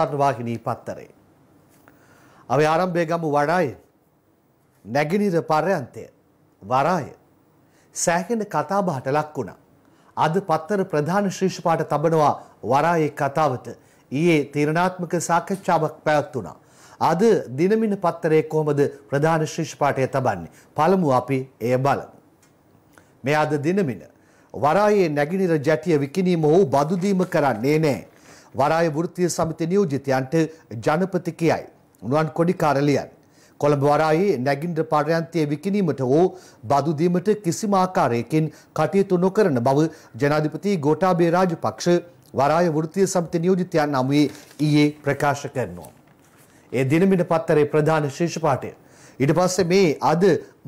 සන්වාහිනී පත්තරේ. අවේ ආරම්භය ගමු වඩායි නැගිනිර පර්යන්තය වරාය සෑහෙන කතාබහට ලක් වුණා. අද පත්තර ප්‍රධාන ශ්‍රීෂ්පාට තබනවා වරායේ කතාවට ඊයේ තීරණාත්මක සාකච්ඡාවක් පැවැත්වුණා. අද දිනමින පත්තරේ කොහොමද ප්‍රධාන ශ්‍රීෂ්පාටය තබන්නේ. පළමු අපි එය බලමු. මේ අද දිනමින වරායේ නැගිනිර ජැටිය විකිනීම හෝ බදුදීම කරන්නේ නෑ. වරාය වෘත්තීය සමිති නියෝජිතයන්ට ජනපති කියයි. උනුවන් කොඩිකාරලියන්. කොළඹ වරායේ නැගින්ඩ පර්යන්තය විකිනීමට හෝ බදුදීමට කිසිම ආකාරයකින් කටයුතු නොකරන බව ජනාධිපති ගෝටාබේ රාජපක්ෂ වරාය වෘත්තීය සමිති නියෝජිතයන් අමුවේ ඊයේ ප්‍රකාශ කරනවා. ඒ දිනමින පත්තරේ ප්‍රධාන ශීර්ෂ පාඨය. ඊට පස්සේ මේ අද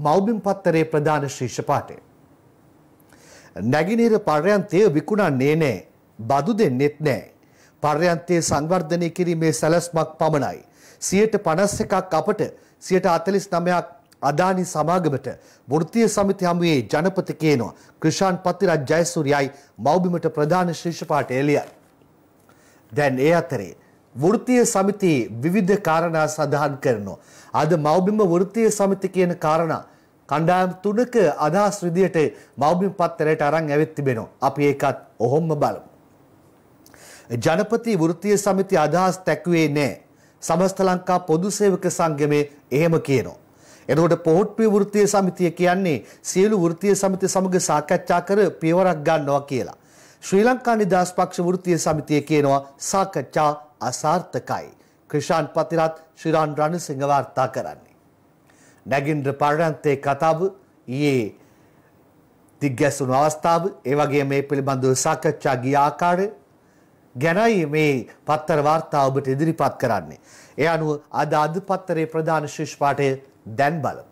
මෞබිම් පත්තරේ ප්‍රධාන ශීර්ෂ පාඨය. නැගිනීර පර්යන්තය විකුණන්නේ නැහැ. බදු දෙන්නෙත් නැහැ. පර්යන්තයේ සංවර්ධනය කිරීමේ සැලැස්මක් පමණයි. සියයට පනස් එකක් අපට සියට අතලිස් නමයක් අදානි සමාගමට ෘතිය සමිති හමුවේ ජනපති කියනවා. ක්‍රෂාන් පතිරත් ජයසුරියයි මෞබිමට ප්‍රධාන ශිෂ්පාට එලිය. දැන් ඒ අතරේ. වෘතිය සමිතියේ විවිධ කාරණා සඳහන් කරනවා. අද මෞබිම වෘතිය සමිති කියන කාරණා කණ්ඩායම් තුනක අදහස් විදියට මෞබිම් පත්තරයට අරන් ඇවිත් තිබෙනවා. අපි ඒකත් ඔහොම බලමු. ජනපති වෘත්තීය සමිති අදහස් දැක්ුවේ නැහැ. සමස්ත ලංකා පොදු සේවක සංගමේ එහෙම කියනවා. එතකොට පොහොට්ටුවේ වෘත්තීය සමිතිය කියන්නේ සියලු වෘත්තීය සමිති සමග සාකච්ඡා කර පියවරක් ගන්නවා කියලා. ශ්‍රී ලංකා නිදහස් පක්ෂ වෘත්තීය සමිතිය කියනවා සාකච්ඡා අසාර්ථකයි. ක්‍රිෂාන් පතිරත් ශ්‍රීරාන් රණසිංහ වාර්තා කරන්නේ. නැගින්ද්‍ර පාරයන්තේ කතාව ඊයේ දිග්ගැසුණු අවස්ථාව ඒ වගේ මේ පිළිබඳව සාකච්ඡා ගිය ආකාරය ගැනයි මේ පත්තර වාර්තා ඔබට ඉදිරිපත් කරන්නේ. ඒ අනුව අද අධපත්තරේ ප්‍රධාන ශිෂ් පාඨය දැන් බලමු.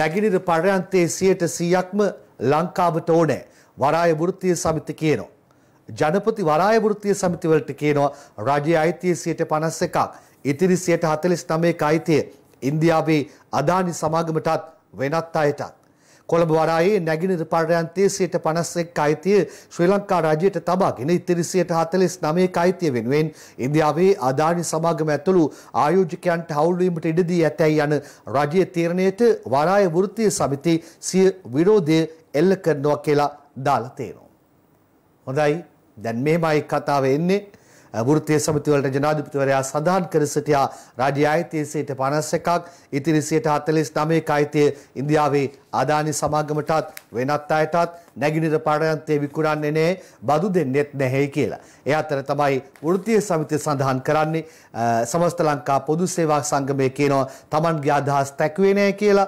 නැගිනිර පරයන්තයේ 100%ක්ම ලංකාවට ඕනේ. වරාය වෘත්තීය සමිති කියනවා. ජනපති වරාය වෘත්තීය සමිති වලට කියනවා රජයේ අයිතිය 51ක්, ඉතිරි 49ක අයිතිය ඉන්දියාවේ අදානි සමාගමටත් වෙනත් අයටත් කොළඹ වරායේ නැගිනර පර්යන්තයේ 151 අයිතිය ශ්‍රී ලංකා රාජ්‍යයට තබාගෙන ඉතිරි 149 අයිතිය වෙනුවෙන් ඉන්දියාවේ අදානි සමාගම ඇතුළු ආයෝජකයන්ට හවුල් වීමට ඉඩ දී ඇතැයි යන රජයේ තීරණයට වරාය වෘත්තීය සමිති සිය විරෝධය එල්ල කරනවා කියලා දාලා තේනවා. හොඳයි දැන් මෙහෙමයි කතාව එන්නේ වෘත්තීය සමිති වලට ජනාධිපතිවරයා සඳහන් කර සිටියා රාජ්‍ය අයිතිය 51ක් ඉතිරි 49ක අයිතිය ඉන්දියාවේ ආදානි සමාගමටත් වෙනත් අයටත් නැගිනිර පාඩයන්තේ විකුණන්නේ නැහැ බදු දෙන්නෙත් නැහැ කියලා. ඒ අතර තමයි වෘත්තීය සමිතිය සඳහන් කරන්නේ සමස්ත ලංකා පොදු සේවා සංගමය කියනවා Tamanගේ අදහස් තැකුවේ නැහැ කියලා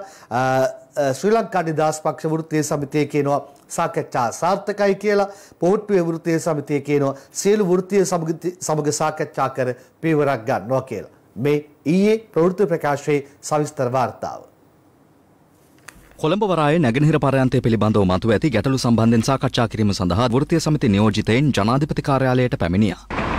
ශ්‍රී ලංකා නිදහස් පක්ෂ වෘත්තීය සමිතිය කියනවා සාකච්ඡා සාර්ථකයි කියලා පොහොට්ටුවේ වෘත්තීය සමිතිය කියනවා සියලු වෘත්තීය සමග සාකච්ඡා කර පියවරක් ගන්නවා කියලා. මේ ඊයේ ප්‍රවෘත්ති ප්‍රකාශයේ සවිස්තර වාර්තාව. කොළඹ වරායේ නැගෙනහිර පරයන්තය පිළිබඳව මතුව ඇති ගැටලු සම්බන්ධයෙන් සාකච්ඡා කිරීම සඳහා වෘත්තීය සමිති නියෝජිතයින් ජනාධිපති කාර්යාලයට පැමිණියා.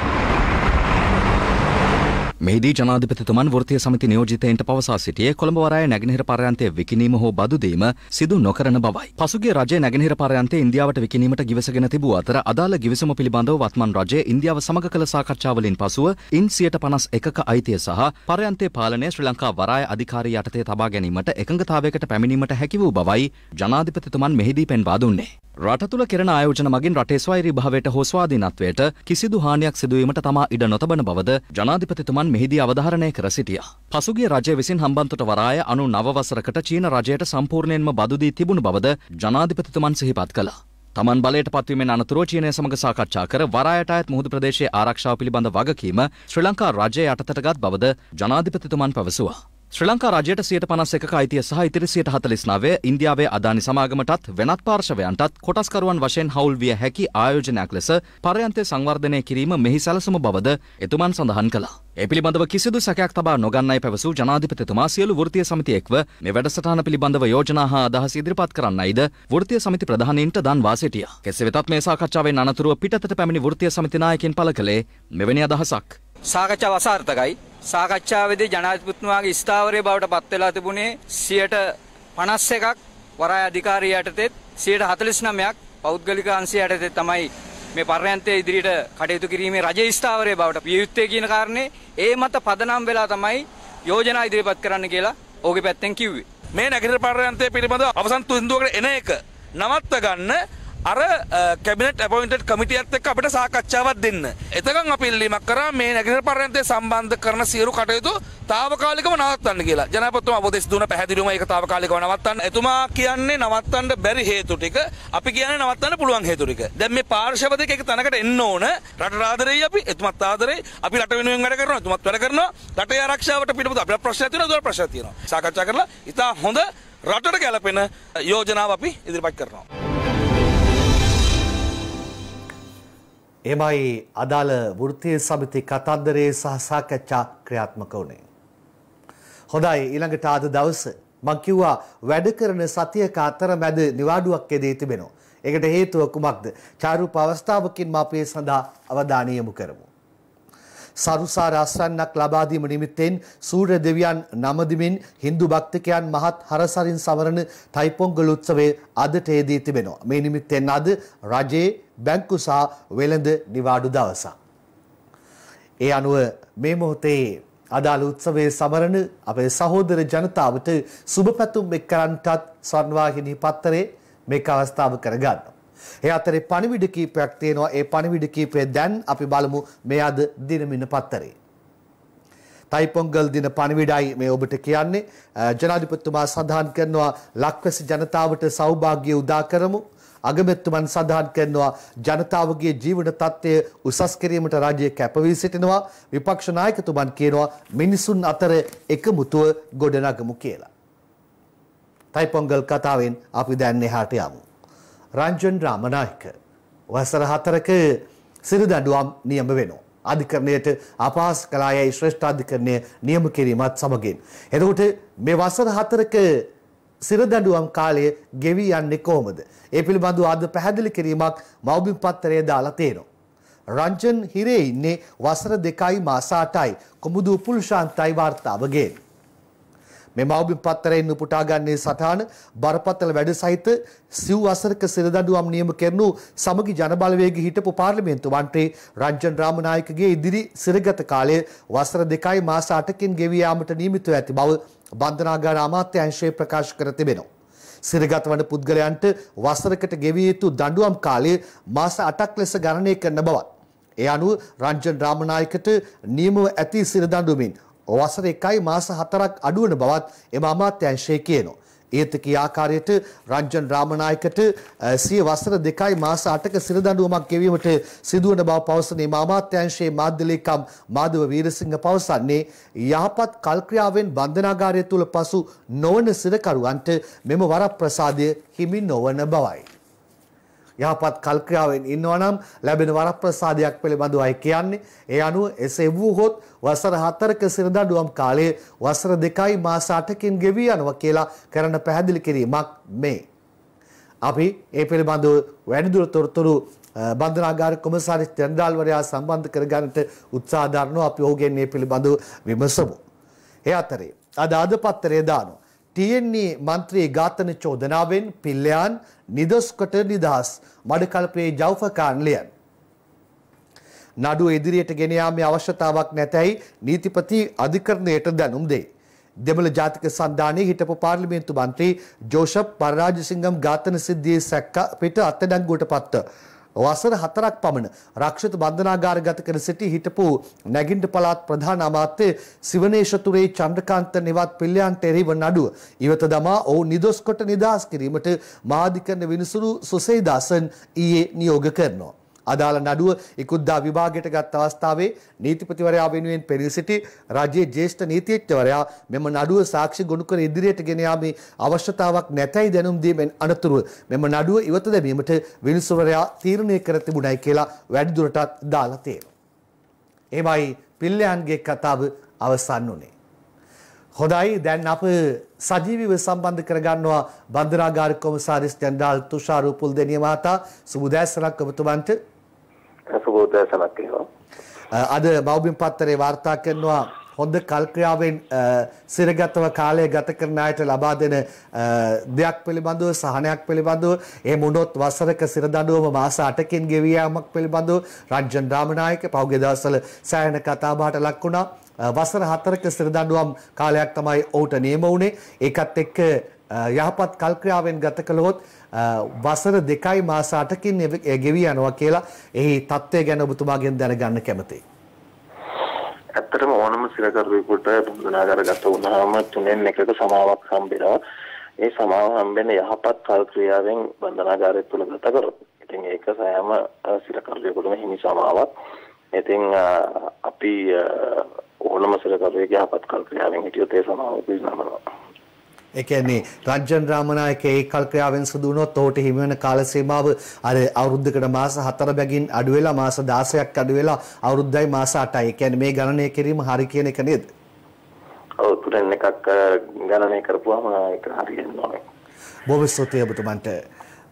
මෙහිදී ජනාධිපතිතුමන් වෘතිය සමති නියෝජිතයන්ට පවසා සිටියේ කොළඹ වරාය නැගෙනහිර පරයන්තය විකිනීම හෝ බදුදීම සිදු නොකරන බවයි. පසුගිය රජය නැගෙනහිර පරයන්තය ඉන්දියාවට විකිනීමට ගිවිසගෙන තිබූ අතර අදාළ ගිවිසුම පිළිබඳව වත්මන් රජය ඉන්දියාව සමග කළ සාකච්ඡාවලින් පසුව ඉන් 151ක අයිතිය සහ පරයන්තය පාලනය ශ්‍රී ලංකා වරාය අධිකාරී යටතේ තබා ගැනීමට එකඟතාවයකට පැමිණීමට හැකි වූ බවයි ජනාධිපතිතුමන් මෙහිදී පෙන්වා දුන්නේ. රට තුළ කෙරෙන ආයෝජන මගින් රටේ ස්වෛරී භාවයට හෝ ස්වාධීනත්වයට කිසිදු හානියක් සිදුවීමට තමා ඉඩ නොතබන බවද ජනාධිපතිතුමන් මෙහිදී අවධාරණය කර සිටියා. පසුගිය රජය විසින් හම්බන්තොට වරාය අනු නවවසරකට චීන රජයට සම්පූර්ණයෙන්ම බදුදී තිබුණු බවද ජනාධිපතිතුමන් සිහිපත් කළා. තමන් බලයට පත්වීමෙන් අනතුරුව චීනය සමඟ සාකච්ඡා කර වරායට අයත් මුහුදු ප්‍රදේශයේ ආරක්ෂාව පිළිබඳ වගකීම ශ්‍රී ලංකා රජය යටතටගත් බවද ජනාධිපතිතුමන් පැවසුවා. ශ්‍රී ලංකා රජයට සියයට පනස් එකක අයිතිය සහ ඉතිරි සියයට හතලිස්නාවේ ඉන්දියාවේ අදානි සමාගමටත් වෙනත් පාර්ශවයන්ටත් කොටස්කරුවන් වශයෙන් හවුල් විය හැකි ආයෝජනයක් ලෙස පරයන්තය සංවර්ධනය කිරීම මෙහි සැලසුම බවද එතුමන් සඳහන් කළා. ඒ පිළිබඳව කිසිදු සැකයක් තබා නොගන්නයි පැවසූ ජනාධිපතිතුමා සියලු වෘත්තීය සමිතියෙක්ව මේ වැඩසටහන පිළිබඳව යෝජනා හා අදහස් ඉදිරිපත් කරන්නයිද වෘත්තීය සමිති ප්‍රධානීන්ට දන්වා සිටියා. කෙසේ වෙතත් මේ සාකච්ඡාවෙන් අනතුරුව පිටතට පැමිණි වෘත්තීය සමිති නායකයින් පළ කළේ මෙවැනි අදහසක්. සාකච්ඡාව අසාර්ථකයි. සාකච්ඡාවේදී ජනාධිපතිතුමාගේ ස්ථාවරය බවට පත් වෙලා තිබුණේ 51ක් වරාය අධිකාරිය යටතේ 49ක් පෞද්ගලික අංශය යටතේ තමයි මේ පර්යන්තයේ ඉදිරියට කටයුතු කිරීමේ රජයේ ස්ථාවරය බවට පිය යුත්තේ කියන කාරණේ ඒ මත පදනම් වෙලා තමයි යෝජනා ඉදිරිපත් කරන්න කියලා ඕගේ පැත්තෙන් කිව්වේ. මේ නැගිට පර්යන්තය පිළිබඳව අවසන් තුන්දුවකට එන එක නවත්ව ගන්න අර කැබිනට ඇපොයින්ට කමිටියත් එක් අපට සාකච්ඡාවත් දෙන්න. එතකන් අපිල්ලිමක් කර මේ නැගෙන පරන්තේ සම්බන්ධ කරන සියරු කටයුතු තාවකාලික නවත්තන්න කියලා ජනපතුම අබදෙස් දුන පැදිරීම එක තාවකාලික නවත්තන්න එතුමා කියන්නේ නවත්තන්න බැරි හේතු ටික අපි කියන නවත්තන්න පුළුවන් හේතුරික දැම් මේ පාර්ශවදක එක තැනකට එන්න ඕන රට රාදරේ අපි එතුමත් ආදරේ අපි රට වෙනුවෙන් වැඩ කරන තුමත් වැඩ කරන රට ආරක්ෂාවට පිටපු අප ප්‍රශ්තින ද ප්‍රශ්තියන සාකච්ඡා කරලා ඉතා හොඳ රටට ගැලපෙන යෝජනාව අපි ඉදිරිපත් කරනවා. එමයි අදාළ වෘත්තීය සමිති කතන්දරයේ සහ සාකච්ඡා ක්‍රියාත්මක වුණේ. හොඳයි ඊළඟට අද දවසේ මං කිව්වා වැඩ කරන සතියක අතරමැද නිවාඩුවක් එදී තිබෙනවා. ඒකට හේතුව කුමක්ද? චාරූප අවස්ථාවකින් මා අපේ සඳහා අවධානය යොමු කරමු. සරුසා රාස්රන්නක් ලබා දීම නිමිත්තෙන් සූර්ය දෙවියන් නමදිමින් Hindu භක්තිකයන් මහත් හරසරින් සමරන තයිපොංගල් උත්සවයේ අදට යෙදී තිබෙනවා. මේ නිමිත්තෙන් අද රජයේ බැංකු සහ වෙළඳ නිවාඩු දවසක්. ඒ අනුව මේ මොහොතේ අදාළ උත්සවයේ සමරන අපේ සහෝදර ජනතාවට සුබ පැතුම් එක් කරන්නටත් ස්වර්ණවාහිනී පත්තරේ මේක අවස්ථාව කරගන්න. ඒ අතරේ පණිවිඩ කීපයක් තියෙනවා. ඒ පණිවිඩ කීපය දැන් අපි බලමු මේ අද දිනමින පත්තරේ. තයිපොංගල් දින පණිවිඩයි මේ ඔබට කියන්නේ ජනාධිපතිතුමා සඳහන් කරනවා ලක්වැසි ජනතාවට සෞභාග්‍ය උදා කරමු අගමැතිතුමන් සඳහන් කරනවා ජනතාවගේ ජීවන තත්ත්වය උසස් කිරීමට රජය කැප වී සිටිනවා විපක්ෂ නායකතුමන් කියනවා මිනිසුන් අතර එකමුතුව ගොඩනගමු කියලා. තයිපොංගල් කතාවෙන් අපි දැන් එහාට යමු. රංජන් රාමනායක වසර හතරක සිරිදඬුවම් නියම වෙනවා. අධිකරණයට අපහාස කළායයි ශ්‍රේෂ්ඨාධිකරණය නියම කිරීමත් සමගින්. එතකොට මේ වසර හතරක සිරදඬුවම් කාලය ගෙවී යන්නේ කොහොමද? ඒ පිළිබඳව අද පැහැදිලි කිරීමක් මව්බිම් පත්තරේ දාලා තියෙනවා. රංජන් හිරේ ඉන්නේ වසර 2යි මාස 8යි කොමුදු පුල්ශාන්තයි වාර්තාව ගේන. මේ මව්බිම් පත්තරයෙන් උපුටා ගන්නේ සටහන බරපතල වැඩ සහිත සිව් වසරක සිරදඬුවම් නියම කරනු සමගි ජනබලවේගී හිටපු පාර්ලිමේන්තු මන්ත්‍රී රංජන් රාමනායකගේ ඉදිරි සිරගත කාලය වසර 2යි මාස 8කින් ගෙවී යාමට නියමිතව ඇති බව බන්ධනාගාර අමාත්‍යංශය ප්‍රකාශ කර තිබෙනවා. සිරගත වන පුද්ගලයන්ට වසරකට ගෙවිය යුතු දඬුවම් කාලය මාස 8ක් ලෙස ගණනය කරන බවත්. ඒ අනුව රංජන් රාමනායකට නියමව ඇති සිර දඬුවමින් වසර 1යි මාස 4ක් අඩු වන බවත් එම අමාත්‍යංශය කියනවා. ඒතකී ආකාරයට රංජන් රාමනායකට සිය වසර දෙකයි මාස 8ක සිර දඬුවමක් ගෙවීමට සිදුවන බව පවසනේ මාමාත්‍යංශයේ මාධ්‍ය ලේකම් මාධව වීරසිංහ පවසන්නේ යහපත් කල්ක්‍රියාවෙන් බන්ධනාගාරය තුල පසු නොවන සිරකරුවන්ට මෙම වරප්‍රසාදය හිමි නොවන බවයි. යහපත් කල්ක්‍රියාවෙන් ඉන්නවා නම් ලැබෙන වරප්‍රසාදයක් පිළිබඳවයි කියන්නේ. ඒ අනුව එසේ වූහොත් වසර 4ක සිරදඬුවම් කාලයේ වසර 2යි මාස 8කින් ගෙවී යනවා කියලා කරන පැහැදිලි කිරීමක් මේ. අපි ඒ පිළිබඳව වැඩිදුර තොරතුරු බන්ධනාගාර කොමසාරි ජෙනරාල්වරයා සම්බන්ධ කරගන්නට උත්සාහ දරනවා අපි ඔහුගෙන් මේ පිළිබඳව විමසමු. ඒ අතරේ අද අද පත්තරේ දානවා. තියෙන්නේ මන්ත්‍රී ඝාතන චෝදනාවෙන් පිල්ලයන් නිදොස්කොට නිදහස් මඩකල්පයේ ජව්ෆකාන් ලියන්. නඩුව ඉදිරියට ගෙන යාමේ අවශ්‍යතාවක් නැතැයි නීතිපති අධිකරණයට දැනුම් දෙයි. දෙමළ ජාතික සන්ධානයේ හිටපු පාර්ලිමේන්තු මන්ත්‍රී ජෝෂප් පරාජසිංහම් ඝාතන සිද්ධියේ සැක්ක පිට අත්අඩංගුවට පත්ව වසර 4ක් පමණ රක්ෂිත බන්ධනාගාර ගත කර සිටි හිටපු නැගින්ඩ පළාත් ප්‍රධාන අමාත්‍ය සිවනේෂතුරේ චන්ද්‍රකාන්ත නිවත් පිල්ලයන්ට එරෙහිව නඩුව ඉවත දමා ඔවුන් නිදොස් කොට නිදහස් කිරීමට මාධිකරණ විනිසුරු සුසේදාසන් ඊයේ නියෝග කරනවා අදාළ නඩුව ඉකුද්දා විභාගයට ගත් අවස්ථාවේ නීතිපතිවරයා වෙනුවෙන් පෙනී සිටි රජයේ ජ්‍යෙෂ්ඨ නීතිඥවරයා මෙම නඩුව සාක්ෂි ගොනු කර ඉදිරියට ගෙන යාමේ අවශ්‍යතාවක් නැතයි දැනුම් දීමෙන් අනතුරුව මෙම නඩුව ඉවත දැමීමට විනිසුරයා තීරණය කර තිබුණයි කියලා වැඩිදුරටත් දාලා තියෙනවා. එමයි පිල්ලයන්ගේ කතාව අවසන් වුණේ. හොඳයි දැන් අප සජීවිව සම්බන්ධ කරගන්නවා බන්දරාගාර කොමසාරිස් ජනරාල් තුෂාර් උපුල්දෙනිය මහතා සුබ උදෑසනක් ඔබතුමන්ට සුබෝදය සලක්වනවා. අද බෞබිම් පත්තරේ වාර්තා කරනවා හොඳ කල්ක්‍රියාවෙන් සිරගතව කාලය ගත කරන අයට ලබා දෙන දෙයක් පිළිබඳව සහනයක් පිළිබඳව ඒ මුණොත් වසරක සිරදඬුවම මාස 8කින් ගෙවී යාමක් පිළිබඳව රන්ජන් රාමනායක පහුගිය දවස්වල සෑහෙන කතාබහට ලක් වුණා වසර 4ක සිරදඬුවම් කාලයක් තමයි ඔහුට නියම වුණේ ඒකත් එක්ක යහපත් කල්ක්‍රියාවෙන් ගත කළොත් වසර දෙකයි මාස 8කින් ගෙවි යනවා කියලා එහි தත්ත්වය ගැන ඔබතුමාගෙන් දැනගන්න කැමතියි. ඇත්තටම ඕනම සිරකරුවෙකුට දුනාගාරගත වුණාම තුනෙන් එකක සමාවක් හම්බෙනවා. ඒ සමාව හම්බෙන යහපත් කල් ක්‍රියාවෙන් බන්ධනාගාරය තුල ගත කරොත්. ඉතින් ඒක සෑම සිරකරුවෙකුටම හිමි සමාවක්. ඉතින් අපි ඕනම සිරකරුවෙක් යහපත් කල් ක්‍රියාවෙන් හිටියොත් ඒ සමාව පිළිගන්නවා. ඒ කියන්නේ රංජන් රාමනායක ඒකල් ක්‍රියාවෙන් සිදු වුණොත් ඔහුට හිමි වෙන කාල සීමාව අර අවුරුද්දකට මාස 4 බැගින් අඩු වෙලා මාස 16ක් අඩු වෙලා අවුරුද්දයි මාස 8යි. ඒ කියන්නේ මේ ගණනය කිරීම හරි කියන එක නේද? ඔව් තුනෙන් එකක් ගණනය කරපුවාම ඒක හරියන්නේ නැහැ. බොහොම ස්තුතියි ඔබතුමන්ට.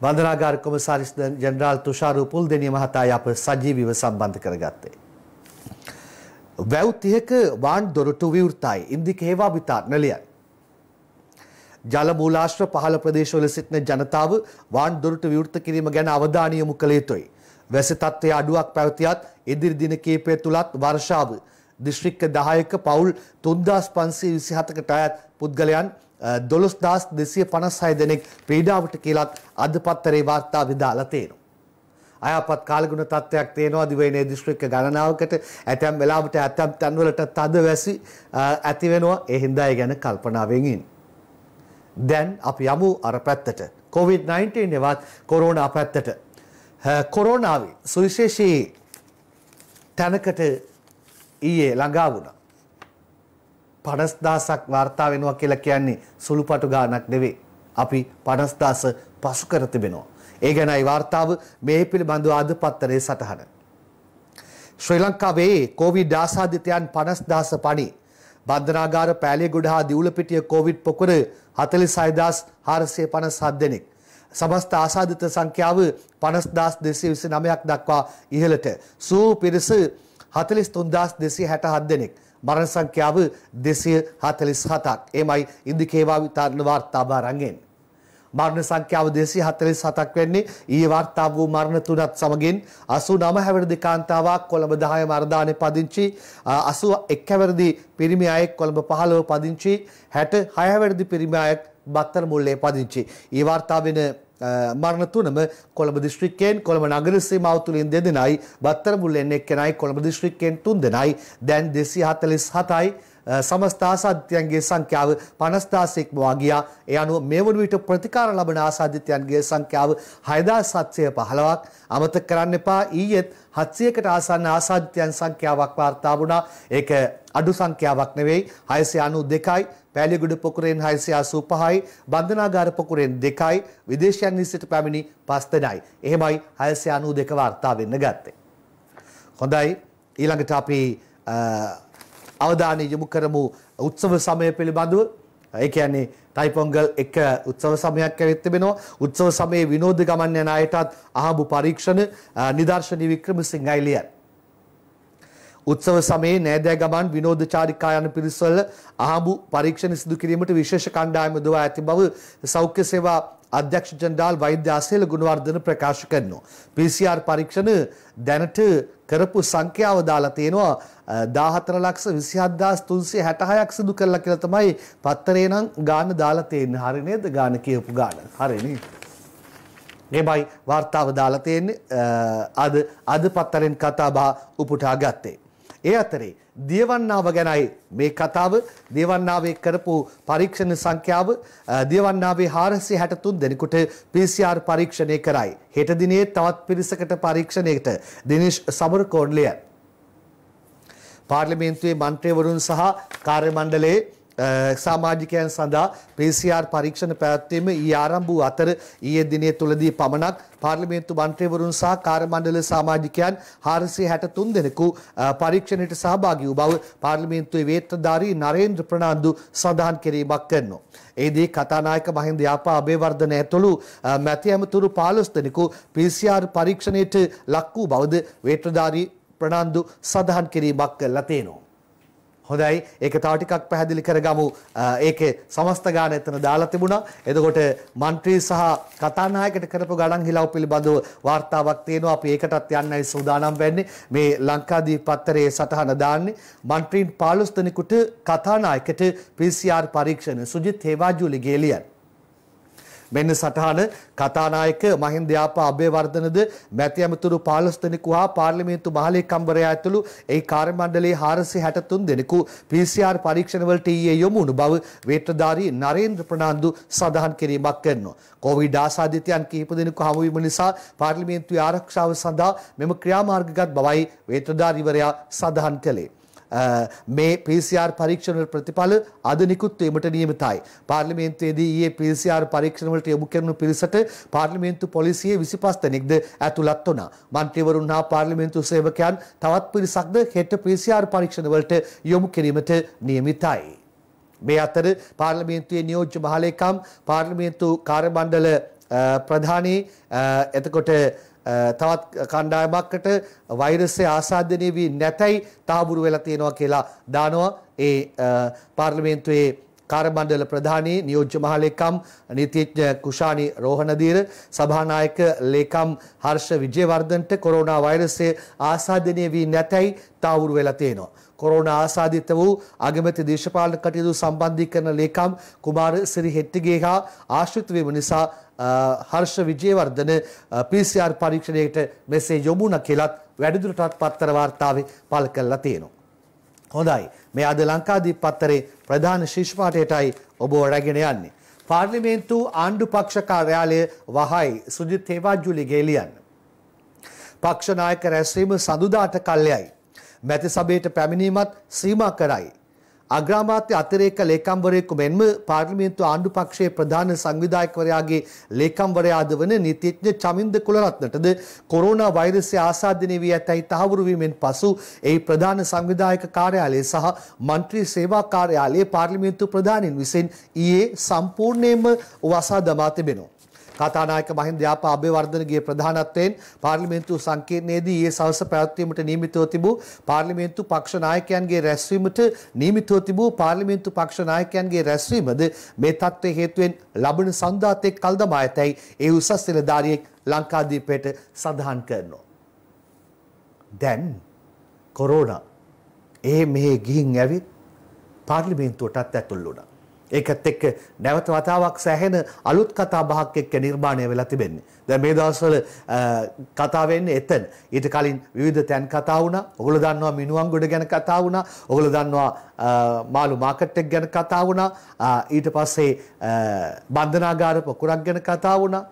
බන්ධනාගාර කොමසාරිස් ජෙනරාල් තුෂාර උපුල්දෙනිය මහතායි අප සජීවීව සම්බන්ධ කරගත්තේ. වැව් 30ක වාන් දොරටු විවෘතයි. ඉන්දික හේවා විතාරණලියයි. ජල මූලාශ්‍ර පහළ ප්‍රදේශවල සිටින ජනතාව වාන් දොරටු විවෘත කිරීම ගැන අවධානය යොමු කළ යුතුයි. වැසි තත්ත්වයේ අඩුවක් පැවතියත් ඉදිරි දින කිහිපය තුලත් වර්ෂාව දිස්ත්‍රික්ක 10ක පවුල් 3527කට අයත් පුද්ගලයන් 12256 දෙනෙක් පීඩාවට කියලත් අද පත්තරේ වාර්තා විදාලා තියෙනවා. අයපත් කාලගුණ තත්ත්වයක් තියෙනවා දිවයිනේ දිස්ත්‍රික්ක ගණනාවකට ඇතැම් වෙලාවට ඇතැම් තැන්වලට තද වැසි ඇති වෙනවා ඒ හින්දා ඒ ගැන කල්පනාවෙන් ඉන්න. දැන් අපි යමු අර පැත්තට COVID-19 එවත් කොරෝනා පැත්තට කොරෝනාවේ සුවිශේෂී තැනකට ඊයේ ළඟා වුණා. 50000ක් වාර්තා වෙනවා කියලා කියන්නේ සුළුපටු ගාණක් නෙවෙයි. අපි 50000 පසු කර තිබෙනවා. ඒ ගැනයි වාර්තාව මේ පිළිබඳව අද පත්තරේ සටහන. ශ්‍රී ලංකාවේ COVID ආසාදිතයන් 50000 පණි බන්ධනාගාර පෑලියගොඩ හා දිවුලපිටිය කොවිඩ් පොකුර 46457 දෙනෙක්. සමස්ත ආසාදිත සංඛ්‍යාව 50229ක් දක්වා ඉහළට. සූ පිරිස 43267 දෙනෙක්. මරණ සංඛ්‍යාව 247ක්. එමයි ඉන්දිකේවා විතාරණ වාර්තාභාරයෙන්. මරණ සංඛ්‍යාව 247ක් වෙන්නේ ඊයේ වාර්තා වූ මරණ තුනත් සමගින් 89 හැවිරිදි කාන්තාවක් කොළඹ 10 මරදානේ පදිංචි 81 හැවිරිදි පිරිමි අයෙක් කොළඹ 15 පදිංචි 66 හැවිරිදි පිරිමි අයෙක් බත්තර මුල්ලේ පදිංචි ඊ වාර්තා වෙන මරණ තුනම කොළඹ දිස්ත්‍රික්කයෙන් කොළඹ නගර සීමාව තුළින් දෙදෙනයි බත්තර මුල්ලෙන් එක්කෙනයි කොළඹ දිස්ත්‍රික්කයෙන් තුන්දෙනයි දැන් 247යි සමස්ත ආසාධිතයන්ගේ සංඛ්‍යාව 50000 ඉක්මවා ගියා. ඒ අනුව මේ වන විට ප්‍රතිකාර ලබන ආසාධිතයන්ගේ සංඛ්‍යාව 6715ක්. අමතක කරන්න එපා ඊයේත් 700කට ආසන්න ආසාධිතයන් සංඛ්‍යාවක් වාර්තා වුණා. ඒක අඩු සංඛ්‍යාවක් නෙවෙයි 692යි පෑලියගොඩ පොකුරෙන් 685යි බන්ධනාගාර පොකුරෙන් 2යි විදේශයන් නිසිට පැමිණි 5 දෙනයි. එහෙමයි 692 වාර්තා වෙන්න ගත්තේ. හොඳයි ඊළඟට අපි අවධානය යොමු කරමු උත්සව සමය පිළිබඳව ඒ කියන්නේ ටයිපොංගල් එක උත්සව සමයක් ඇවිත් තිබෙනවා. උත්සව සමයේ විනෝද ගමන් යන අයටත් අහඹු පරීක්ෂණ නිදර්ශනී වික්‍රමසිංහ අයිලියන්. උත්සව සමයේ නෑදෑ ගමන් විනෝද චාරිකා යන පිරිසවල අහඹු පරීක්ෂණ සිදු කිරීමට විශේෂ කණ්ඩායම දවා ඇති බව සෞඛ්‍ය සේවා අධ්‍යක්ෂ ජනරාල් වෛද්‍ය ආසේල ගුණවර්ධන ප්‍රකාශ කරනවා. PCR පරීක්ෂණ දැනට කරපු සංඛ්‍යාව දාලා තියෙනවා 1427366ක් සිදු කරලා කියලා තමයි පත්තරේ නම් ගාන දාලා තියෙන්නේ. හරි නේද? ගාන කියපු ගාන. හරි නේද? ගෙබයි වාර්තාව දාලා තියෙන්නේ අද අද පත්තරෙන් කතා බහ උපුටා ගත්තේ. ඒ අතරේ දියවන්නාව ගැනයි මේ කතාව දියවන්නාවේ කරපු පරීක්ෂණ සංඛ්‍යාව දියවන්නාවේ 463 දෙනෙකුට PCR පරීක්ෂණය කරයි. හෙට දිනේ තවත් පිරිසකට පරීක්ෂණයට දිනේෂ් සමරකෝඩ්ලිය පාර්ලිමේන්තුවේ මන්ත්‍රීවරුන් සහ කාර්ය මණ්ඩලයේ සාමාජිකයන් සඳහා PCR පරීක්ෂණ පැවැත්වීම ඊ ආරම්භ වූ අතර ඊයේ දිනය තුලදී පමණක් පාර්ලිමේන්තු මන්ත්‍රීවරුන් සහ කාර්යමණ්ඩල සමාජිකයන් 463 දෙනෙකු පරීක්ෂණයට සහභාගී වූ බව පාර්ලිමේන්තුවේ වේත්‍රධාරී නරේන්ද්‍ර ප්‍රනාන්දු සඳහන් කිරීමක් කරනවා. එෙහිදී කතානායක මහින්ද යාපා අබේවර්ධන ඇතුළු මැති ඇමතුරු 15 දෙනෙකු PCR පරීක්ෂණයට ලක් වූ බවද වේත්‍රධාරී ප්‍රනාන්දු සඳහන් කිරීමක් කළා තේනවා. හොඳයි ඒක තව ටිකක් පැහැදිලි කරගමු ඒකේ සමස්ත ගාන එතන දාලා තිබුණා එතකොට മന്ത്രി සහ කතානායකට කරපු ගණන් හිලව් පිළිබඳව වාර්තාවක් තියෙනවා අපි ඒකටත් යන්නයි සූදානම් වෙන්නේ මේ ලංකාදීප පත්තරේ සටහන දාන්නේ മന്ത്രിන් 15 දෙනෙකුට කතානායකට PCR පරීක්ෂණ සුජිත් හේවාජුලි ගේලියන් මෙන්න සටහන කතානායක මහින්ද යාපා අබේවර්ධනද මැති ඇමතුරු 15 දෙනෙකු හා පාර්ලිමේන්තු මහලේකම්වරයා ඇතුළු ඒ කාර්ය මණ්ඩලයේ 463 දෙනෙකු PCR පරීක්ෂණවලට ඊයේ e යොමු වුණු බව වේත්‍රධාරී නරේන්ද්‍ර ප්‍රනාන්දු සඳහන් කිරීමක් කරනවා. කොවිඩ් ආසාදිතයන් කිහිප දෙනෙකු හමු වීම නිසා පාර්ලිමේන්තුවේ ආරක්ෂාව සඳහා මෙම ක්‍රියාමාර්ගගත් බවයි වේත්‍රධාරීවරයා සඳහන් කළේ. මේ PCR පරීක්ෂණ ප්‍රතිඵල අද නිකුත් වීමට නියමිතයි. පාර්ලිමේන්තුවේදී ඊයේ PCR පරීක්ෂණ වලට යොමු කරන පිරිසට පාර්ලිමේන්තු පොලිසිය 25 දෙනෙක්ද ඇතුළත් වුණා. මන්ත්‍රීවරුන් හා පාර්ලිමේන්තු සේවකයන් තවත් පිරිසක්ද හෙට PCR පරීක්ෂණ වලට යොමු කිරීමට නියමිතයි. මේ අතර පාර්ලිමේන්තුවේ නියෝජ්‍ය මහලේකම් පාර්ලිමේන්තු කාර්යමණ්ඩල ප්‍රධානී එතකොට තවත් කණ්ඩායමකට වෛරසය ආසාධනය වී නැතයි තාබුරු වෙලා තියෙනවා කියලා දානවා ඒ පාර්ලිමේන්තුවේ කාර්මණ්ඩල ප්‍රධානී නියෝජ්‍ය මහලේකම් නීතිඥ කුෂානි රෝහණදීර සභානායක ලේකම් හර්ෂ විජේවර්ධන්ට කොරෝනා වෛරසය ආසාදනය වී නැතැයි තාවුරු වෙලා තියෙනවා. කොරෝනා ආසාදිත වූ අගමැති දේශපාලන කටයුතු සම්බන්ධීකරණ ලේකම් කුමාර සිරි හෙට්ටිගේ හා ආශ්‍රිත වීම නිසා හර්ෂ විජේවර්ධන PCR පරීක්ෂණයට මෙසේ යොමුණ කියලත් වැඩිදුරටත් පත්තර වාර්තාවේ පළ කළා තියෙනවා. හොඳයි. මේ අද ලංකාදීප පත්තරේ ප්‍රධාන ශීර්ෂ පාඨයටයි ඔබ රැගෙන යන්නේ. පාර්ලිමේන්තු ආණ්ඩු පක්ෂ කාර්යාලය වහයි සුජිත් හේවාජුලිගේ ලියන්න. පක්ෂ නායක රැස්වීම සඳුදාට කල්යයි. මැති සභයට පැමිණීමත් සීමා කරයි. අග්‍රාමාත්‍ය අතිරේක ලේකම්වරයෙකු මෙන්ම පාර්ලිමේන්තු ආණ්ඩු පක්ෂයේ ප්‍රධාන සංවිධායකවරයාගේ ලේකම්වරයාද වන නීතිඥ චමින්ද කුලරත්නටද කොරෝනා වෛරසය ආසාදනය වී ඇතැයි තහවුරු වීමෙන් පසු එහි ප්‍රධාන සංවිධායක කාර්යාලය සහ මන්ත්‍රී සේවා කාර්යාලයේ පාර්ලිමේන්තු ප්‍රධානීන් විසින් ඊයේ සම්පූර්ණයෙන්ම වසා දමා තිබෙනවා. කතානායක මහින්ද යාපා අබේවර්ධනගේ ප්‍රධානත්වයෙන් පාර්ලිමේන්තු සංකීර්ණයේදී ඊයේ සවස පැවැත්වීමට නියමිතව තිබූ පාර්ලිමේන්තු පක්ෂ නායකයන්ගේ රැස්වීමට නියමිතව තිබූ පාර්ලිමේන්තු පක්ෂ නායකයන්ගේ රැස්වීමද මේ තත්ත්වයේ හේතුවෙන් ලබන සංදාතෙක් කල් දමා ඇතැයි ඒ උසස් නිලධාරියෙක් ලංකාදීපයට සඳහන් කරනවා. දැන් කොරෝනා ඒ මෙහෙ ගිහින් ඇවිත් පාර්ලිමේන්තුවටත් ඇතුල් වුණා. ඒකත් එක්ක නැවත වතාවක් සැහෙන අලුත් කතා බහක් එක්ක නිර්මාණය වෙලා තිබෙන්නේ. දැන් මේ දවස්වල කතා වෙන්නේ එතන. ඊට කලින් විවිධ තැන් කතා වුණා. ඔගොල්ලෝ දන්නවා මිනුවන්ගොඩ ගැන කතා වුණා. ඔගොල්ලෝ දන්නවා මාළු මාකට් එක ගැන කතා වුණා. ඊට පස්සේ බන්ධනාගාර පොකුරක් ගැන කතා වුණා.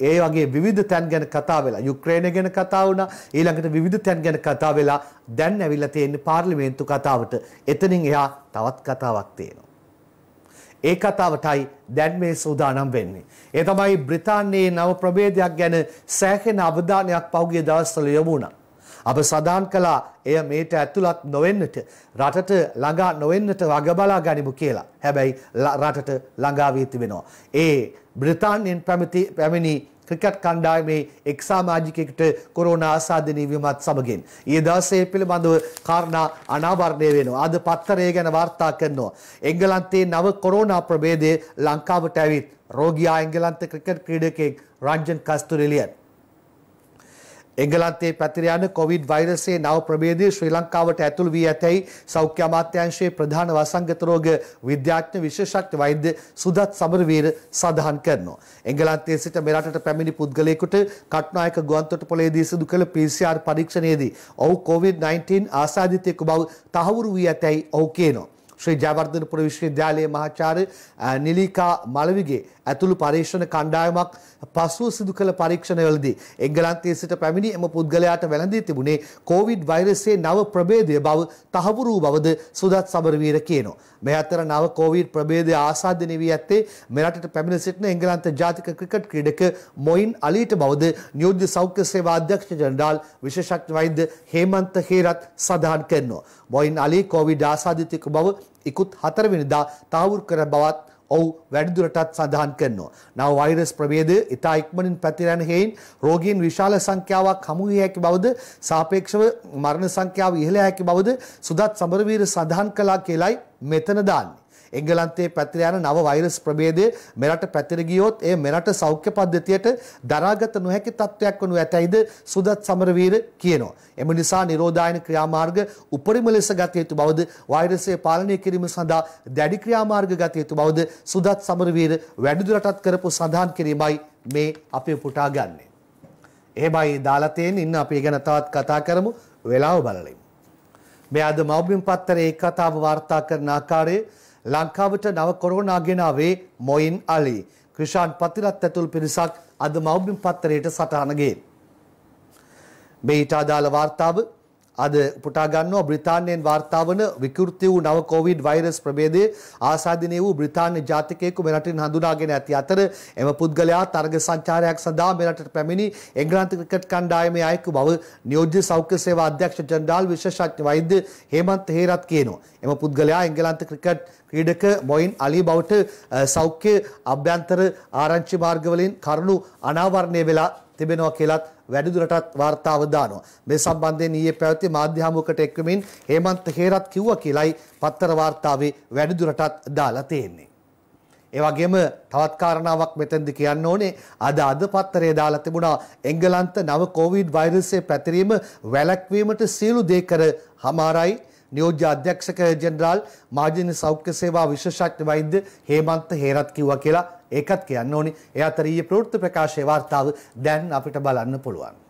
ඒ වගේ විවිධ තැන් ගැන කතා වෙලා යුක්‍රේන ගැන කතා වුණා ඊළඟට විවිධ තැන් ගැන කතා වෙලා දැන් ඇවිල්ලා තියෙන්නේ පාර්ලිමේන්තු කතාවට එතනින් එහා තවත් කතාවක් තියෙනවා ඒ කතාවටයි දැන් මේ සූදානම් වෙන්නේ. ඒ තමයි බ්‍රිතාන්‍යයේ නව ප්‍රභේදයක් ගැන සෑහෙන අවධානයක් පහුගිය දවස්වල යොමු වුණා. අප සදාන් කළා එය මේට ඇතුළත් නොවෙන්නට රටට ළඟා නොවෙන්නට වග බලා ගනිමු කියලා. හැබැයි රටට ළඟා වී තිබෙනවා. ඒ බ්‍රිතාන්‍යයෙන් පැමිණි ක්‍රිකට් කණ්ඩායමේ එක් සමාජිකයෙකුට කොරෝනා ආසාදනය වීමත් සමගින් ඊයේ දවසේ පිළිබඳව කාරණා අනාවරණය වෙනවා. අද පත්තරය ගැන වාර්තා කරනවා. එංගලන්තයේ නව කොරෝනා ප්‍රභේදය ලංකාවට ඇවිත් රෝගියා එංගලන්ත ක්‍රිකට් ක්‍රීඩකයෙක් රංජන් කස්තුරිලියන් එංගලන්තයේ පැතිර යන කොවිඩ් වෛරසයේ නව ප්‍රභේදය ශ්‍රී ලංකාවට ඇතුළු වී ඇතැයි සෞඛ්‍ය අමාත්‍යාංශයේ ප්‍රධාන වසංගත රෝග විද්‍යාඥ විශේෂඥ වෛද්‍ය සුදත් සමරවීර සඳහන් කරනවා. එංගලන්තයේ සිට මෙරටට පැමිණි පුද්ගලයෙකුට කට්නායක ගුවන්තොටුපළේදී සිදු කළ PCR පරීක්ෂණයේදී ඔහු COVID-19 ආසාදිතයෙකු බව තහවුරු වී ඇතැයි ඔහු කියනවා. ශ්‍රී ජයවර්ධනපුර විශ්වවිද්‍යාලයේ මහාචාර්ය නිලිකා මලවිගේ ඇතුළු පරීක්ෂණ කණ්ඩායමක් පසුව සිදු කළ පරීක්ෂණවලදී එංගලන්තයේ සිට පැමිණි එම පුද්ගලයාට වැළඳී තිබුණේ කොවිඩ් වෛරසයේ නව ප්‍රභේදය බව තහවුරු බවද සුදත් සබරවීර කියනවා. මේ අතර නව කොවිඩ් ප්‍රභේදය ආසාදනය වී ඇත්තේ මෙරටට පැමිණ සිටින එංගලන්ත ජාතික ක්‍රිකට් ක්‍රීඩක මොයින් අලීට බවද නියෝජ්‍ය සෞඛ්‍ය සේවා අධ්‍යක්ෂ ජනරාල් විශේෂඥ වෛද්‍ය හේමන්ත හේරත් සඳහන් කරනවා. මොයින් අලී කොවිඩ් ආසාදිතක බව ඉකුත් හතරවෙනිදා තහවුරු කර බවත් ඔහු වැඩිදුරටත් සඳහන් කරනවා. නව වෛරස් ප්‍රවේදය ඉතා ඉක්මනින් පැතිරෙන හේයින් රෝගීන් විශාල සංඛ්‍යාවක් හමු විය හැකි බවද සාපේක්ෂව මරණ සංඛ්‍යාව ඉහළ හැකි බවද සුදත් සමරවීර සඳහන් කළා කියලයි මෙතන දාන්නේ. එංගලන්තයේ පැතිර යන නව වෛරස් ප්‍රභේදය මෙරට පැතිර ගියොත් එය මෙරට සෞඛ්‍ය පද්ධතියට දරාගත නොහැකි තත්වයක් වනු ඇතැයිද සුදත් සමරවීර කියනවා. එම නිසා නිරෝධායන ක්‍රියාමාර්ග උපරිම ලෙස ගත යුතු බවද වෛරසය පාලනය කිරීම සඳහා දැඩි ක්‍රියාමාර්ග ගත යුතු බවද සුදත් සමරවීර වැඩිදුරටත් කරපු සඳහන් කිරීමයි මේ අපි උපුටා ගන්නේ. එහෙමයි දාලා තියෙන ඉන්න අපි ගැන තවත් කතා කරමු වෙලාව බලලෙමු. මේ අද මෞබිම් පත්තරේ ඒ කතාව වාර්තා කරන ආකාරයේ ලංකාවට නව කොරෝනා ගෙනාවේ මොයින් අලි. ක්‍රිෂාන් පතිරත් ඇතුළු පිරිසක් අද මව්බිම් පත්තරයට සටහන ගියේ. මේ ඊට අදාළ වාර්තාව අද උපුටා ගන්නවා බ්‍රිතාන්‍යයෙන් වාර්තා වන විකෘති වූ නව කොවිඩ් වෛරස් ප්‍රභේදයේ ආසාදිනේ වූ බ්‍රිතාන්‍ය ජාතිකයෙකු මෙරටින් හඳුනාගෙන ඇති අතර එම පුද්ගලයා තරග සංචාරයක් සඳහා මෙරටට පැමිණි එංග්‍රාන්ත ක්‍රිකට් කණ්ඩායමේ අයෙකු බව නියෝජ්‍ය සෞඛ්‍ය සේවා අධ්‍යක්ෂ ජනරාල් විශේෂඥ වෛද්‍ය හේමන්ත හේරත් කියනවා. එම පුද්ගලයා එංගලන්ත ක්‍රිකට් ක්‍රීඩක මොයින් අලි බවට සෞඛ්‍ය අභ්‍යන්තර ආරංචි මාර්ගවලින් කරුණු අනාවරණය වෙලා තිබෙනවා කියලත් වැඩිදුරටත් වාර්තාව දානවා. මේ සම්බන්ධයෙන් ඊයේ පැවති මාධ්‍ය හමුවකට එක්වමින් හේමන්ත හේරත් කිව්වා කියලයි පත්තර වාර්තාවේ වැඩිදුරටත් දාලා තියෙන්නේ. ඒ වගේම තවත් කාරණාවක් මෙතෙන්දි කියන්න ඕනේ අද අද පත්තරේ දාලා තිබුණා එංගලන්ත නව කොවිඩ් වෛරසය පැතිරීම වැළැක්වීමට සියලු දේ කර හමාරයි නියෝජ්‍ය අධ්‍යක්ෂක ජෙනරාල් මාජන සෞඛ්‍ය සේවා විශේෂඥ වෛද්‍ය හේමන්ත හේරත් කිව්වා කියලා ඒකත් කියන්න ඕනි. එයා අතර ඊයේ ප්‍රවෘත්ති ප්‍රකාශයේ වාර්තාව දැන් අපිට බලන්න පුළුවන්.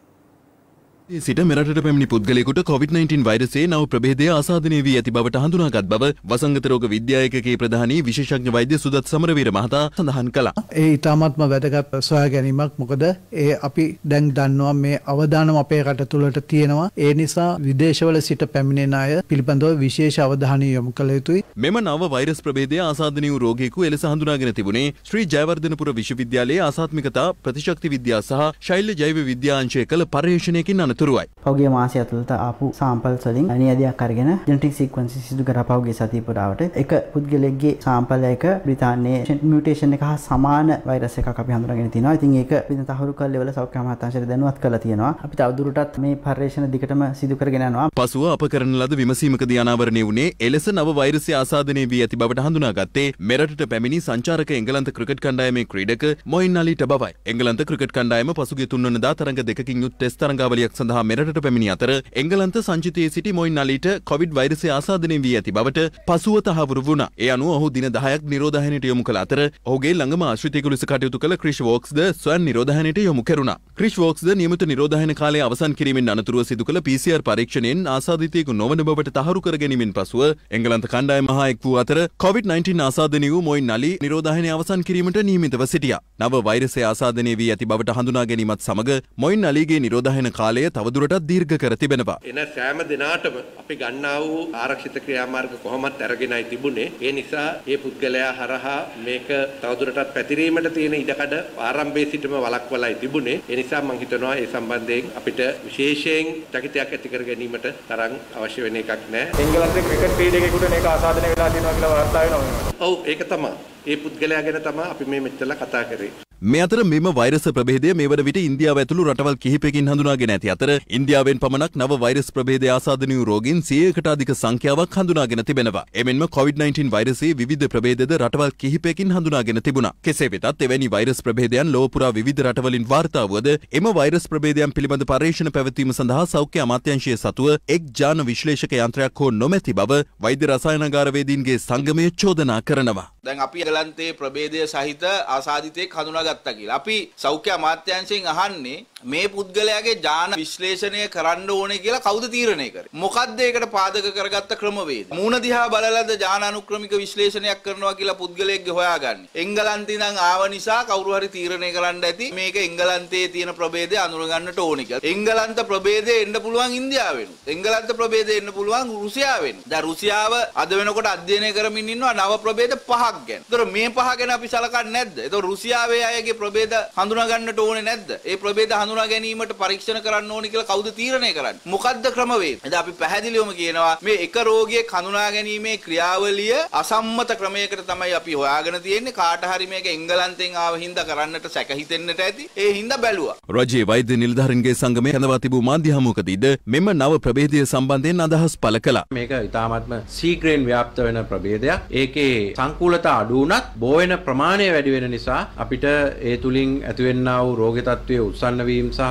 සිට මෙරටට පැමිණි පුද්ගලයෙකුට කොවිD-19 වෛරසයේ නව ප්‍රභේදය ආසාදනය වී ඇති බවට හඳුනාගත් බව වසංගත රෝග විද්‍යා ඒකකයේ ප්‍රධානී විශේෂඥ වෛද්‍ය සුදත් සමරවීර මහතා සඳහන් කළා. ඒ ඊටාත්ම වැදගත් සොයා ගැනීමක් මොකද ඒ අපි දැන් දන්නවා මේ අවදානම අපේ රට තුළට තියෙනවා. ඒ නිසා විදේශවල සිට පැමිණෙන අය පිළිබඳව විශේෂ අවධානය යොමු කළ යුතුයි. මෙම නව වෛරස් ප්‍රභේදය ආසාදනය වූ රෝගියෙකු එලෙස හඳුනාගෙන තිබුණේ ශ්‍රී ජයවර්ධනපුර විශ්වවිද්‍යාලයේ ආසාත්මිකතා ප්‍රතිශක්ති විද්‍යා සහ ශෛල්‍ය ජෛව විද්‍යා අංශය කළ පර්යේෂණයකින් අනතුරුව තොරතුරුවයි. පෞගේ මාසය ඇතුළත ආපු සාම්පල්ස් වලින් නියදයක් අරගෙන ජෙනටික් සීක්වන්ස් සිදු කර පෞගේ සතිය පුරාවට එක පුද්ගලයෙක්ගේ සාම්පලයක බ්‍රිතාන්‍යයේ මියුටේෂන් එක හා සමාන වෛරස් එකක් අපි හඳුනාගෙන තියෙනවා. ඉතින් ඒක පින තහවුරු කළ ලෙවල සෞඛ්‍ය අමාත්‍යාංශයට දැනුවත් කරලා තියෙනවා. අපි තවදුරටත් මේ පර්යේෂණ දිගටම සිදු කරගෙන යනවා. පසුව අප කරන ලද විමසීමකදී අනාවරණය වුණේ එලෙස නව වෛරසය ආසාදනය වී ඇති බවට හඳුනාගත්තේ මෙරටට පැමිණි සංචාරක එංගලන්ත ක්‍රිකට් කණ්ඩායමේ ක්‍රීඩක මොයින් අලිට බවයි. එංගලන්ත ක්‍රිකට් කණ්ඩායම පසුගිය තුන්වනදා තරඟ දෙකකින් යුත් ටෙස්ට් තරඟාවලියක් සඳහා මෙරටට පැමිණි අතර එංගලන්ත සංචිතයේ සිටි මොයින් අලිට කොවිඩ් වෛරසය ආසාදනය වී ඇති බවට පසුව තහවුරු වුණා. ඒ අනුව ඔහු දින 10ක් නිරෝධායනයට යොමු කළ අතර ඔහුගේ ළඟම ආශ්‍රිතයෙකු ලෙස කටයුතු කළ ක්‍රිෂ් වෝක්ස්ද ස්වයන් නිරෝධායනයට යොමු කෙරුණා. ක්‍රිෂ් වෝක්ස්ද නියමිත නිරෝධායන කාලය අවසන් කිරීමෙන් අනතුරුව සිදු කළ PCR පරීක්ෂණයෙන් ආසාදිතයෙකු නොවන බවට තහවුරු කර ගැනීමෙන් පසුව එංගලන්ත කණ්ඩායම හා එක් වූ අතර කොවිඩ්-19 ආසාදනය වූ මොයින් අලි නිරෝධායනය අවසන් කිරීමට නියමිතව සිටියා. නව වෛරසය ආසාදනය වී ඇති බවට හඳුනා ගැනීමත් සමග මොයින් අලිගේ නිරෝධායන කාලය තවදුරටත් දීර්ඝ කර තිබෙනවා. එන සෑම දිනාටම අපි ගන්නා වූ ආරක්ෂිත ක්‍රියාමාර්ග කොහොමත් අරගෙනයි තිබුණේ. ඒ නිසා මේ පුද්ගලයා හරහා මේක තවදුරටත් පැතිරීමට තියෙන ඉඩකඩ ආරම්භයේ සිටම වළක්වලායි තිබුණේ. ඒ නිසා මම හිතනවා ඒ සම්බන්ධයෙන් අපිට විශේෂයෙන් චකිතයක් ඇති කර ගැනීමට තරම් අවශ්‍ය වෙන එකක් නැහැ. එංගලන්තේ ක්‍රිකට් ක්‍රීඩකයෙකුට මේක ආසාදනය වෙලා තියෙනවා කියලා වාර්තා වෙනවා. ඔව් ඒක තමයි. ඒ පුද්ගලයා ගැන තමයි අපි මේ මෙච්චර කතා කරේ. මේ අතර මෙම වෛරස ප්‍රභේදය මේ වන විට ඉන්දියාව ඇතුළු රටවල් කිහිපයකින් හඳුනාගෙන ඇති අතර ඉන්දියාවෙන් පමණක් නව වෛරස් ප්‍රභේදය ආසාදනීය රෝගීන් 100කට අධික සංඛ්‍යාවක් හඳුනාගෙන තිබෙනවා. එමෙන්ම COVID-19 වෛරසයේ විවිධ ප්‍රභේදද රටවල් කිහිපයකින් හඳුනාගෙන තිබුණා. කෙසේ වෙතත් එවැනි වෛරස් ප්‍රභේදයන් ලෝව පුරා විවිධ රටවලින් වාර්තා වුවද එම වෛරස් ප්‍රභේදයන් පිළිබඳ පර්යේෂණ පැවැත්වීම සඳහා සෞඛ්‍ය අමාත්‍යාංශය සතුව එක් ජාන විශ්ලේෂක යන්ත්‍රයක් හෝ නොමැති බව වෛද්‍ය රසායනාගාරවේදීන්ගේ සංගමය චෝදනා කරනවා. දැන් අපි එංගලන්තයේ ප්‍රභේදය සහිත ආසාදිතයෙක් හඳුනාගත්තා කියලා. අපි සෞඛ්‍ය අමාත්‍යාංශයෙන් අහන්නේ මේ පුද්ගලයාගේ ජාන විශ්ලේෂණය කරන්න ඕනේ කියලා කවුද තීරණය කරේ? මොකද්ද ඒකට පාදක කරගත්ත ක්‍රමවේද? මූණ දිහා බලලාද ජාන අනුක්‍රමික විශ්ලේෂණයක් කරනවා කියලා පුද්ගලයෙක්ගේ හොයාගන්නේ. එංගලන්තේ ඉඳන් ආව නිසා කවුරු හරි තීරණය කරන්න ඇති මේක එංගලන්තයේ තියෙන ප්‍රභේදය අනුරගන්නට ඕනේ කියලා. එංගලන්ත ප්‍රභේදය එන්න පුළුවන් ඉන්දියාවෙනුත්. එංගලන්ත ප්‍රභේදය එන්න පුළුවන් රුසියාවෙනුත්. දැන් රුසියාව අද වෙනකොට අධ්‍යයනය කරමින් ඉන්නවා නව ප්‍රභේද පහක්. පහක් ගැන. ඒතර මේ පහ ගැන අපි සලකන්නේ නැද්ද? ඒතර රුසියාවේ අයගේ ප්‍රභේද හඳුනා ගන්නට ඕනේ නැද්ද? ඒ ප්‍රභේද හඳුනා ගැනීමට පරීක්ෂණ කරන්න ඕනේ කියලා කවුද තීරණය කරන්නේ? මොකද්ද ක්‍රමවේද? එද අපි පැහැදිලිවම කියනවා මේ එක රෝගියෙක් හඳුනා ගැනීමේ ක්‍රියාවලිය අසම්මත ක්‍රමයකට තමයි අපි හොයාගෙන තියෙන්නේ. කාට හරි මේක එංගලන්තෙන් ආව හින්දා කරන්නට සැකහිතෙන්නට ඇති. ඒ හින්දා බැලුවා. රජයේ වෛද්‍ය නිලධාරීන්ගේ සංගමේ කැඳවා තිබූ මාධ්‍ය හමුවකදීද මෙම නව ප්‍රභේදය සම්බන්ධයෙන් අදහස් පළ කළා. මේක ඉතාමත්ම සීග්‍රයෙන් ව්‍යාප්ත වෙන ප්‍රභේදයක්. ඒකේ සංකූලත උෂ්ණතා අඩු වුණත් බෝ වෙන ප්‍රමාණය වැඩි වෙන නිසා අපිට ඒ තුලින් ඇතිවෙනා වූ රෝග තත්ත්වයේ උත්සන්න වීම සහ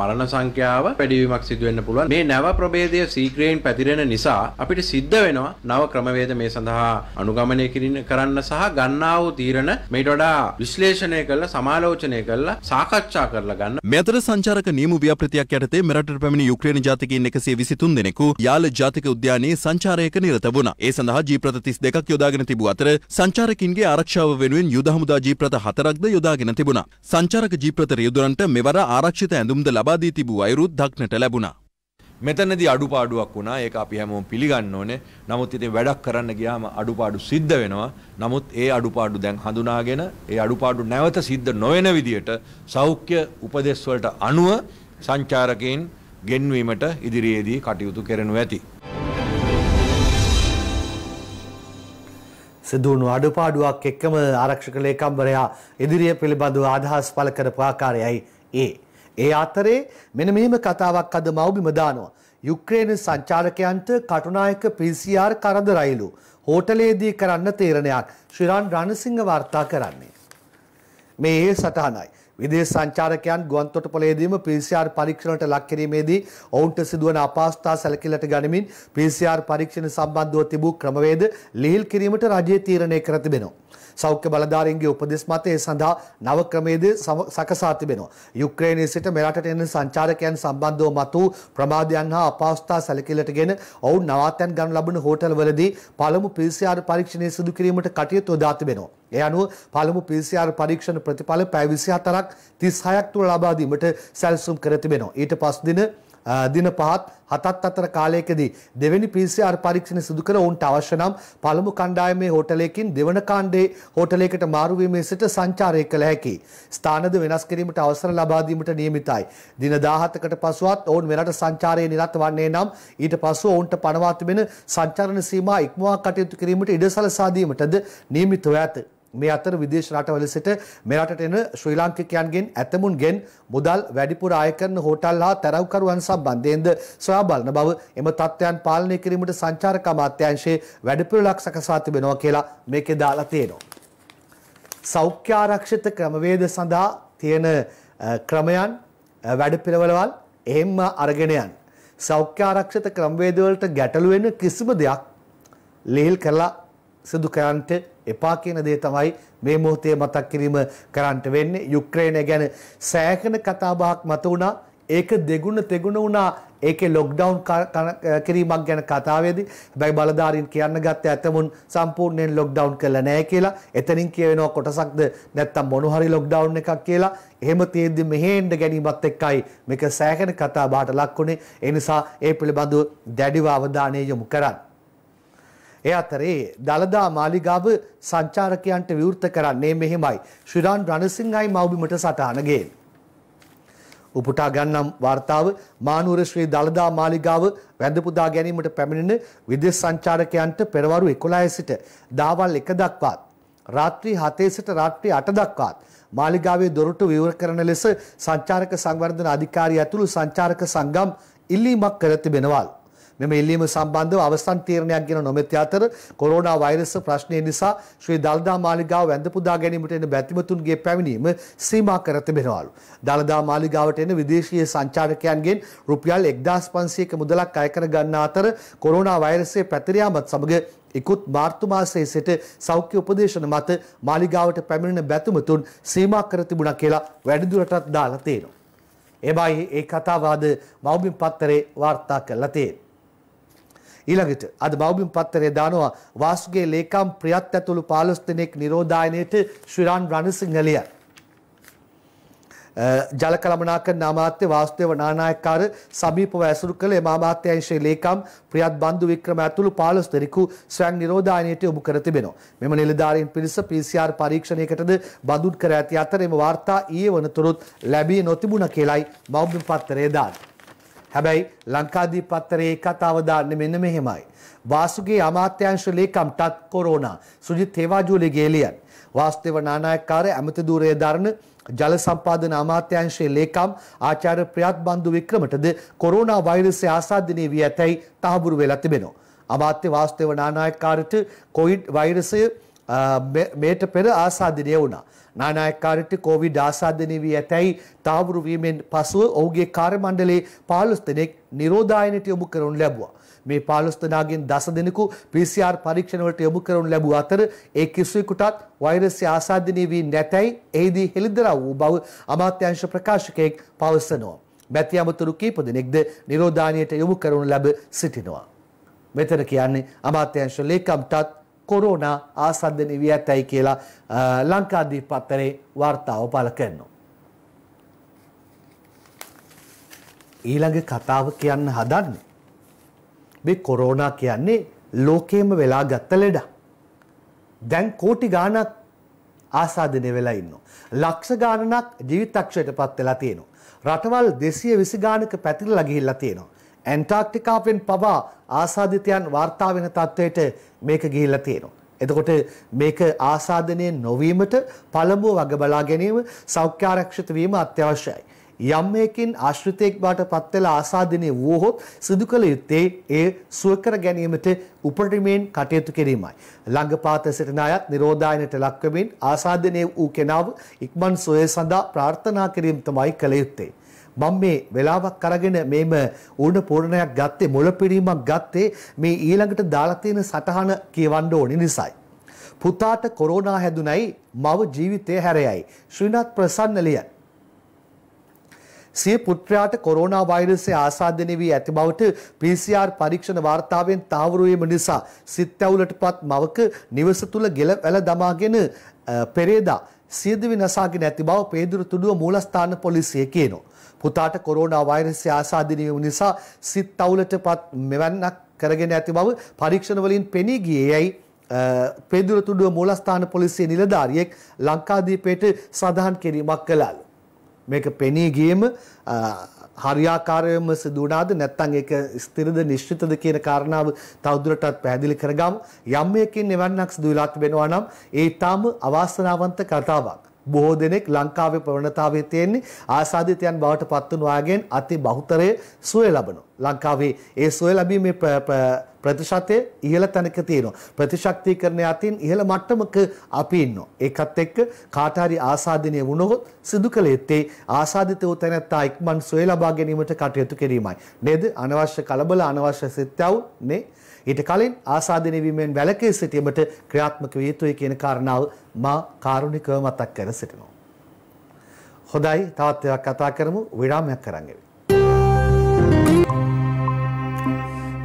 මරණ සංඛ්‍යාව වැඩිවීමක් සිදු වෙන්න පුළුවන්. මේ නැව ප්‍රභේදය සීක්‍රයෙන් පැතිරෙන නිසා අපිට සිද්ධ වෙනවා නව ක්‍රමවේද මේ සඳහා අනුගමනය කරන්න සහ ගන්නා වූ තීරණ මේට වඩා විශ්ලේෂණය කරලා සමාලෝචනය කරලා සාකච්ඡා කරලා ගන්න. මේ අතර සංචාරක නියම ව්‍යාපෘතියක් යටතේ මෙරටට පැමිණි යුක්‍රේන ජාතිකයින් 123 දෙනෙකු යාල ජාතික උද්‍යානයේ සංචාරයක නිරත වුණා. ඒ සඳහා ජීප්‍රත 32ක් යොදාගෙන තිබූ අතර සංචාරක සංචාරකින්ගේ ආරක්ෂාව වෙනුවෙන් යුද හමුදා ජීප්‍රත හතරක්ද යොදාගෙන තිබුණා. සංචාරක ජීප්‍රත රියදුරන්ට මෙවර ආරක්ෂිත ඇඳුම්ද ලබා දී තිබූ අයුරුත් දක්නට ලැබුණා. මෙතනදී අඩුපාඩුවක් වුණා. ඒක අපි හැමෝම පිළිගන්න ඕනේ. නමුත් ඉතින් වැඩක් කරන්න ගියාම අඩුපාඩු සිද්ධ වෙනවා. නමුත් ඒ අඩුපාඩු දැන් හඳුනාගෙන ඒ අඩුපාඩු නැවත සිද්ධ නොවන විදියට සෞඛ්‍ය උපදෙස් වලට අනුව සංචාරකයන් ගෙන්වීමට ඉදිරියේදී කටයුතු කරනු ඇති. සිදුවුණු අඩුපාඩුවක් එක්කම ආරක්ෂක ලේකම්වරයා ඉදිරිය පිළිබඳව අදහස් පළ කරපු ආකාරයයි ඒ. ඒ අතරේ මෙන මෙහෙම කතාවක් අද මවබිම දානවා. යුක්‍රේන සංචාරකයන්ට කටුනායක පිසිR කරදරයිලු. හෝටලේදී කරන්න තීරණයක් ශ්‍රීරාන් රණසිංහ වාර්තා කරන්නේ. මේ ඒ සටහනයි. විදේශ සංචාරකයන් ගුවන්තොටුපළේදීම PCR පරීක්ෂණයට ලක් කිරීමේදී ඔවුන්ට සිදුවන අපහසුතා සැලකිල්ලට ගනිමින් PCR පරීක්ෂණ සම්බන්ධව තිබූ ක්‍රමවේද ලිහිල් කිරීමට රජය තීරණය කර තිබෙනවා. සෞඛ්‍ය බලධාරීන්ගේ උපදෙස් මත ඒ සඳහා නව ක්‍රමයේද සකසා තිබෙනවා. යුක්‍රේනයේ සිට මෙරටට එන සංචාරකයන් සම්බන්ධව මතු ප්‍රමාදයන් හා අපහසුතා සැලකිල්ලටගෙන ඔවුන් නවාතැන් ගන්න ලබන හෝටල්වලදී පළමු PCR පරීක්ෂණය සිදු කිරීමට කටයුතු යොදා තිබෙනවා. ඒ අනුව පළමු PCR පරීක්ෂණ ප්‍රතිඵල පැය 24ක් 36ක් තුළ ලබා දීමට සැලසුම් කර තිබෙනවා. ඊට පස් දින දින පහත් හතත් අතර කාලයකදී දෙවැනි PCR පරීක්ෂණ සිදු කර ඔවුන්ට අවශ්‍ය නම් පළමු කණ්ඩායමේ හෝටලයකින් දෙවන කාණ්ඩේ හෝටලයකට මාරු වීමේ සිට සංචාරය කළ හැකියි. ස්ථානද වෙනස් කිරීමට අවසර ලබා දීමට නියමිතයි. දින 17කට පසුවත් ඔවුන් මෙරට සංචාරයේ නිරත වන්නේ නම් ඊට පසුව ඔවුන්ට පනවා තිබෙන සංචාරණ සීමා ඉක්මවා කටයුතු කිරීමට ඉඩ සලසා දීමටද නියමිතව ඇත. මේ අතර විදේශ රටවල සිට මෙරටට එන ශ්‍රී ලාංකිකයන්ගෙන් ඇතමුන්ගෙන් මුදල් වැඩිපුර ආය කරන හෝටල් හා තැරව්කරුවන් සම්බන්ධයෙන්ද සොයා බලන බව එම තත්ත්වයන් පාලනය කිරීමට සංචාරක අමාත්‍යාංශයේ වැඩපිළිවෙලක් සකසා තිබෙනවා කියලා මේකේ දාලා තියෙනවා. සෞඛ්‍යාරක්ෂිත ක්‍රමවේද සඳහා තියෙන ක්‍රමයන් වැඩපිළිවෙළවල් එහෙම්ම අරගෙන යන සෞඛ්‍යාරක්ෂිත ක්‍රමවේදවලට ගැටළු වෙන කිසිම දෙයක් ලිහිල් කරලා සිදු කරන්නට එපා කියන දේ තමයි මේ මොහොතේ මතක් කිරීම කරන්නට වෙන්නේ. යුක්‍රේනය ගැන සෑහෙන කතාබහක් මත වුණා. ඒක දෙගුණ තෙගුණ වුණා ඒකේ ලොක්ඩවුන් කිරීමක් ගැන කතාවේදී හැබැයි බලධාරීන් කියන්න ගත්තේ ඇතමුන් සම්පූර්ණයෙන් ලොක්ඩවුන් කළා නෑ කියලා. එතනින් කියවෙනවා කොටසක්ද නැත්තම් මොන හරි ලොක්ඩවුන් එකක් කියලා. එහෙම තියෙද්දි මෙහෙන්න ගැනීමත් එක්කයි මේක සෑහෙන කතා බහට ලක්ුණේ. ඒ නිසා ඒ පිළිබඳව දැඩිව අවධානය යොමු කරන්න. ඒ අතරේ දළදා මාලිගාව සංචාරකයන්ට විවෘත කරන්නේ මෙහෙමයි. ශ්‍රීරාන් රණසිංහයි මව්බිමට සටහන ගේන්නේ. උපුටා ගන්නම් වාර්තාව මානුවර ශ්‍රී දළදා මාලිගාව වැඳපුදා ගැනීමට පැමිණෙන විදෙස් සංචාරකයන්ට පෙරවරු 11 සිට දහවල් 1 දක්වාත් රාත්‍රී 7 සිට රාත්‍රී 8 දක්වාත් මාලිගාවේ දොරටු විවර කරන ලෙස සංචාරක සංවර්ධන අධිකාරිය ඇතුළු සංචාරක සංගම් ඉල්ලීමක් කර තිබෙනවල්. මෙම ඉල්ලීම සම්බන්ධව අවසන් තීරණයක් ගෙන නොමැති අතර කොරෝනා වෛරස් ප්‍රශ්නය නිසා ශ්‍රී දළදා මාලිගාව වැඳ පුදා ගැනීමට එන බැතිමතුන්ගේ පැමිණීම සීමා කර තිබෙනවලු. දළදා මාලිගාවට එන විදේශීය සංචාරකයන්ගෙන් රුපියල් 1500ක මුදලක් අය කර ගන්නා අතර කොරෝනා වෛරසයේ පැතිර යාමත් සමග ඉකුත් මාර්තු මාසයේ සිට සෞඛ්‍ය උපදේශන මත මාලිගාවට පැමිණෙන බැතිමතුන් සීමා කර තිබුණා කියලා වැඩිදුරටත් දාලා තියෙනවා. එබයි ඒ කතාවාද මෞබිම් පත්තරේ වාර්තා කළා තියෙනවා. ඊළඟට අද බෞබිම් පත්තරේ දානවා වාසුගේ ලේකම් ප්‍රියත් ඇතුළු 15 දෙනෙක් නිරෝධායනයේට ශ්‍රීරාන් රණසිංහ ලියයි. ජල කළමනාකරණ අමාත්‍ය වාස්තේව නානායක්කාර සමීපව ඇසුරු කළ එම අමාත්‍යංශයේ ලේකම් ප්‍රියත් බන්දු වික්‍රම ඇතුළු 15 දෙනෙකු ස්වයං නිරෝධායනයට යොමු කර තිබෙනවා. මෙම නිලධාරීන් පිරිස PCR පරීක්ෂණයකටද බඳුන් කර ඇති අතර එම වාර්තා ඊයේ වනතුරුත් ලැබී නොතිබුණ කියලයි මෞබ්‍ය පත්‍රයේ දාන්නේ. හැබැයි ලංකාදීප පත්තරේ කතාව දාන්නේ මෙන්න මෙහෙමයි. වාසුගේ අමාත්‍යාංශ ලේකම් ටත් කොරෝනා සුජිත් හේවාජුලේගේ එලියන් වාස්තේව නානායක්කාරය ඇමති ධූරයේ දරන ජල සම්පාදන අමාත්‍යාංශයේ ලේකම් ආචාර්ය ප්‍රියත් බන්දු වික්‍රමටද කොරෝනා වෛරසය ආසාදිනේ වී ඇතැයි තහවුරු වෙලා තිබෙනවා. අමාත්‍ය වාස්තේව නානායක්කාරට කොවිඩ් වෛරසය මේට පෙර ආසාදිනේ වුණා. නානායක්කාරට කොවිඩ් ආසාධනය වී ඇතැයි තාවුරු වීමෙන් පසුව ඔහුගේ කාර්මණ්ඩලේ 15 දෙනෙක් නිරෝධායනයට යොමු කරනු ලැබුවා. මේ 15 දෙනාගෙන් 10 දෙනෙකු PCR පරීක්ෂණ වලට යොමු කරනු ලැබුව අතර ඒ කිසිවෙකුටත් වෛරසය ආසාදිතී වී නැතයි එෙහිදී හෙළිදරව් වූ බව අමාත්‍යාංශ ප්‍රකාශකයෙක් පවසනවා. බැති අමතුරු කීප දෙනෙක්ද නිරෝධායනයට යොමු කරනු ලැබ සිටිනවා. මෙතන කියන්නේ අමාත්‍යාංශ ලේකම්ටත් කොරෝනා ආසන්දනය වී ඇතැයි කියලා ලංකාදීප පත්තරේ වාර්තාව පළ කරනවා. ඊළඟ කතාව කියන්න හදන්නේ. මේ කොරෝනා කියන්නේ ලෝකේම වෙලා ගත්ත ලෙඩ. දැන් කෝටි ගාණක් ආසාදනය වෙලා ඉන්නවා. ලක්ෂ ගාණක් ජීවිතක්ෂයට පත් වෙලා තියෙනවා. රටවල් 220 ගාණක පැතිරලා ගිහිල්ලා තියෙනවා. ඇන්ටාක්ටිකාවෙන් පවා ආසාධිතයන් වාර්තා වෙන තත්වයට මේක ගිහිල්ලා තියෙනවා. එතකොට මේක ආසාධනය නොවීමට පළමුව වග බලා ගැනීම සෞඛ්‍යාරක්ෂිත වීම අත්‍යවශ්‍යයි. යම් මේකින් ආශ්‍රිතයෙක් බවට පත් වෙලා ආසාදිනේ වුවහොත් සිදු කළ යුත්තේ ඒ සුව කර ගැනීමට උපරිමයෙන් කටයුතු කිරීමයි. ළඟපාත සිටින අයත් නිරෝධායනට ලක් වෙමින් ආසාදිනේ වූ කෙනාව ඉක්මන් සුවය සඳහා ප්‍රාර්ථනා කිරීම තමයි කළ යුත්තේ. මම මේ වෙලාවක් අරගෙන මේම ඌණ පූර්ණයක් ගත්තේ මුලපිරීමක් ගත්තේ මේ ඊළඟට දාලා තියෙන සටහන කියවන්න ඕනි නිසායි. පුතාට කොරෝනා හැදුනයි මව ජීවිතය හැරයයි. ශ්‍රීනාත් ප්‍රසන්න ලියන සිය පුත්‍රයාට කොරෝනා වෛරසය ආසාදනය වී ඇති බවට PCR පරීක්ෂණ වාර්තාවෙන් තහවුරු වීම නිසා සිත් ඇවුලටපත් මවක නිවස තුල ගෙල වැල දමාගෙන පෙරේදා සියදිවි නසාගෙන ඇති බව පේදුරු තුඩුව මූලස්ථාන පොලිසිය කියනවා. පුතාට කොරෝනා වෛරසය ආසාදිනී වූ නිසා සිත් අවුලටපත් මෙවන්නක් කරගෙන ඇති බව පරීක්ෂණ වලින් පෙනී ගියේ යයි පෙදුරතුඩුව මූලස්ථාන පොලිසිය නිලධාරියෙක් ලංකාදීපයට සඳහන් කිරීමක් කළාලු. මේක පෙනී ගියම හරියාකාරයම සිදු වුණාද නැත්නම් ඒක ස්ථිරද නිශ්චිතද කියන කාරණාව තවදුරටත් පැහැදිලි කරගමු. යම් එකකින් එවන්නක් සිදු වෙලා තිබෙනවා නම් ඒ ඊටාම අවාසනාවන්ත කතාවක්. බොහෝ දෙනෙක් ලංකාවේ ප්‍රවණතාවය තියෙන්නේ ආසාදිතයන් බවට පත්වන වාගෙන් අති බහුතරය සුවය ලබනවා. ලංකාවේ ඒ සුවය ලැබීමේ ප්‍රතිශතය ඉහළ තැනක තියෙනවා. ප්‍රතිශක්තිකරණය අතින් ඉහළ මට්ටමක අපි ඉන්නවා. ඒකත් එක්ක කාට හරි ආසාදිනය වුණොත් සිදු කළේත්තේ ආසාදිත වූ තැනැත්තා ඉක්මන් සුවය ලබා ගැනීමට කටයුතු කිරීමයි. නේද? අනවශ්‍ය කලබල අනවශ්‍ය සිත්යව් නේ ඊට කලින් ආසාදනය වීමෙන් වැළකී සිටීමට ක්‍රියාත්මක විය යුතුයි කියන කාරණාව මා කාරුණිකව මතක් කර සිටිනවා. හොඳයි තවත් ඒවා කතා කරමු විරාමයක් කරන් එවි.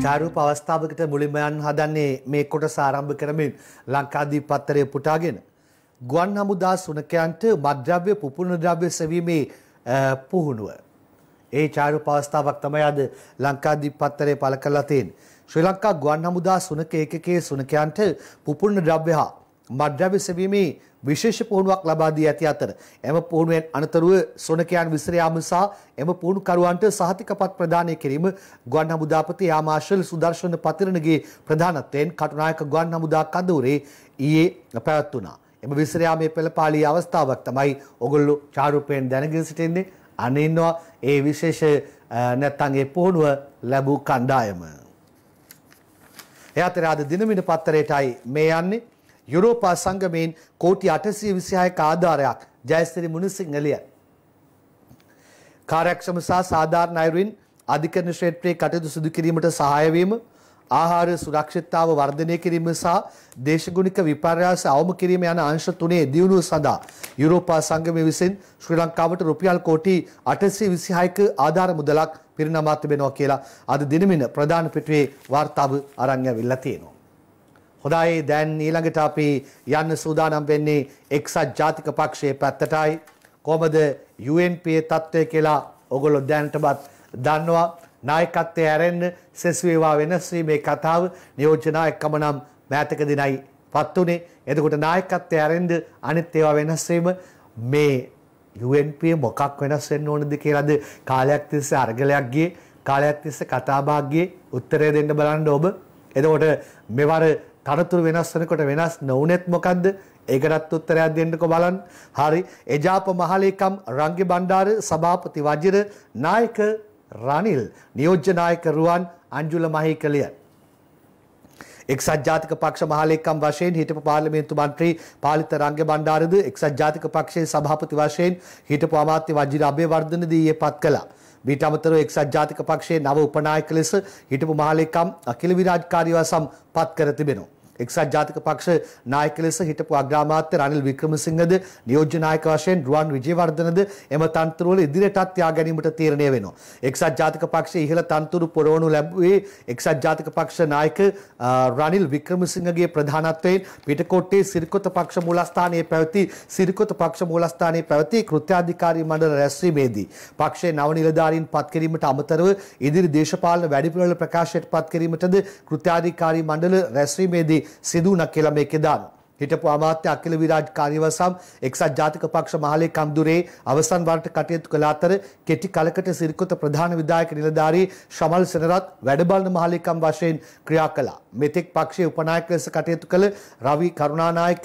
ජාරූප අවස්ථාවකට මුලින්ම යන්න හදන්නේ මේ කොටස ආරම්භ කරමින් ලංකාදීප පත්තරය පුටාගෙන ගුවන් හමුදා සුනකයන්ට මත්ද්‍රව්‍ය පුපුරන ද්‍රව්‍ය සෙවීමේ පුහුණුව. ඒ චාරූප අවස්ථාවක් තමයි අද ලංකාදීප පත්තරය පළ කරලා තියෙන්නේ. ශ්‍රී ලංකා ගුවන් හමුදා සුනක ඒකකයේ සුනකයන්ට පුපුරන ද්‍රව්‍ය හා මත්ද්‍රව්‍ය සෙවීමේ විශේෂ පුහුණුවක් ලබා දී ඇති අතර එම පුහුණුවෙන් අනතුරුව සුනකයන් විසිර යාම සහ එම පුහුණුකරුවන්ට සහතිකපත් ප්‍රදානය කිරීම ගුවන් හමුදාපති යාමාශල් සුදර්ශන පතිරණගේ ප්‍රධානත්වයෙන් කටුනායක ගුවන් හමුදා කඳවුරේ ඊයේ පැවැත්වුණා. එම විසිර යාමේ පෙළපාළී අවස්ථාවක් තමයි ඔගොල්ලෝ චාරුපයෙන් දැනගෙන සිටින්නේ අනින්නවා ඒ විශේෂ නැත්තන්ගේ පුහුණුව ලැබූ කණ්ඩායම. ඒ අතර අද දිනමින පත්තරයටයි මේ යන්නේ යුරෝපා සංගමයෙන් කෝටි 826ක ආධාරයක් ජයස්ත්‍රි මුනිසිංහ ලියයි. කාර්යක්ෂම සහ සාධාරණ අයුරින් අධිකරණ ක්ෂේත්‍රයේ කටයුතු සිදු කිරීමට සහාය වීම ආහාර සුරක්ෂිතතාව වර්ධනය කිරීම සහ දේශගුණික විපර්යාස අවම කිරීම යන අංශ තුනේ දියුණුව සඳහා යුරෝපා සංගමය විසින් ශ්‍රී ලංකාවට රුපියල් කෝටි 826ක ආධාර මුදලක් පිරිනමා තිබෙනවා කියලා අද දිනමින ප්‍රධාන පිටුවේ වාර්තාව අරන් ඇවිල්ලා තියෙනවා. හොඳයි දැන් ඊළඟට අපි යන්න සූදානම් වෙන්නේ එක්සත් ජාතික පක්ෂයේ පැත්තටයි. කොහමද UNP තත්ත්වය කියලා ඔගොල්ලෝ දැනටමත් දන්නවා. නායකත්වයේ හැරෙන්න සෙසු වේවා වෙනස් වීමේ කතාව නියෝජ්‍ය නායකකම නම් මෑතකදීනයි පත් උනේ. එතකොට නායකත්වයේ හැරෙන්න අනිත් ඒවා වෙනස් වීම මේ UNP මොකක් වෙනස් වෙන්න ඕනද කියලාද කාලයක් තිස්සේ අර්ගලයක්ගේ කාලයක් තිස්සේ කතාබහක්ගේ උත්තරය දෙන්න බලන්න ඔබ. එතකොට මෙවර තනතුරු වෙනස් වෙනකොට වෙනස් නොවුනෙත් මොකද්ද? ඒකටත් උත්තරයක් දෙන්නකෝ බලන්න. හරි. එජාප මහලේකම් රංගි බණ්ඩාර සභාපති වජිර නායක රනිල් නියෝජ්‍ය නායක රුවන් අංජුල මහේකලියන් එක්සත් ජාතික පක්ෂ මහලෙක්කම් වශයෙන් හිටපු පාර්ලිමේන්තු මන්ත්‍රී පාලිත රංග බණ්ඩාරද එක්සත් ජාතික පක්ෂයේ සභාපති වශයෙන් හිටපු අමාත්‍ය වජිර අබේවර්ධන ද ඊයේ පත් කළා. මීට අමතරව එක්සත් ජාතික පක්ෂයේ නව උපනායක ලෙස හිටපු මහලෙක්කම් අකිල විරාජ්කාරීව සම් පත් කර තිබෙනවා. එක්සත් ජාතික පක්ෂ නායක ලෙස හිටපු අග්‍රාමාත්‍ය රනිල් වික්‍රමසිංහද නියෝජ්‍ය නායක වශයෙන් රුවන් විජේවර්ධනද එම තන්ත්‍රවල ඉදිරියටත් යා ගැනීමට තීරණය වෙනවා. එක්සත් ජාතික පක්ෂයේ ඉහළ තන්තුරු පුරවනු ලැබුවේ එක්සත් ජාතික පක්ෂ නායක රනිල් වික්‍රමසිංහගේ ප්‍රධානත්වයෙන් පිටකොට්ටේ සිරිකොත පක්ෂ මූලස්ථානයේ පැවති සිරිකොත පක්ෂ මූලස්ථානයේ පැවති කෘත්‍යාධිකාරී මණ්ඩල රැස්වීමේදී පක්ෂයේ නව නිලධාරීන් පත් කිරීමට අමතරව ඉදිරි දේශපාලන වැඩිපිළිවෙළ ප්‍රකාශයට පත් කිරීමටද කෘත්‍යාධිකාරී මණ්ඩල රැස්වීමේදී සිදුවුණා කියලා මේකේ දානවා. හිටපු අමාත්‍ය අකිල විරාජ් කාර්යවසම් එක්සත් ජාතික පක්ෂ මහලේ කම්දුරේ අවසන් වරට කටයුතු කළ අතර කෙටි කලකට සිරිකොත ප්‍රධාන විධායක නිලධාරී ශමල් සෙනරත් වැඩබලන මහලේකම් වශයෙන් ක්‍රියා කළා. මෙතෙක් පක්ෂයේ උපනායක ලෙස කටයුතු කළ රවි කරුණානායක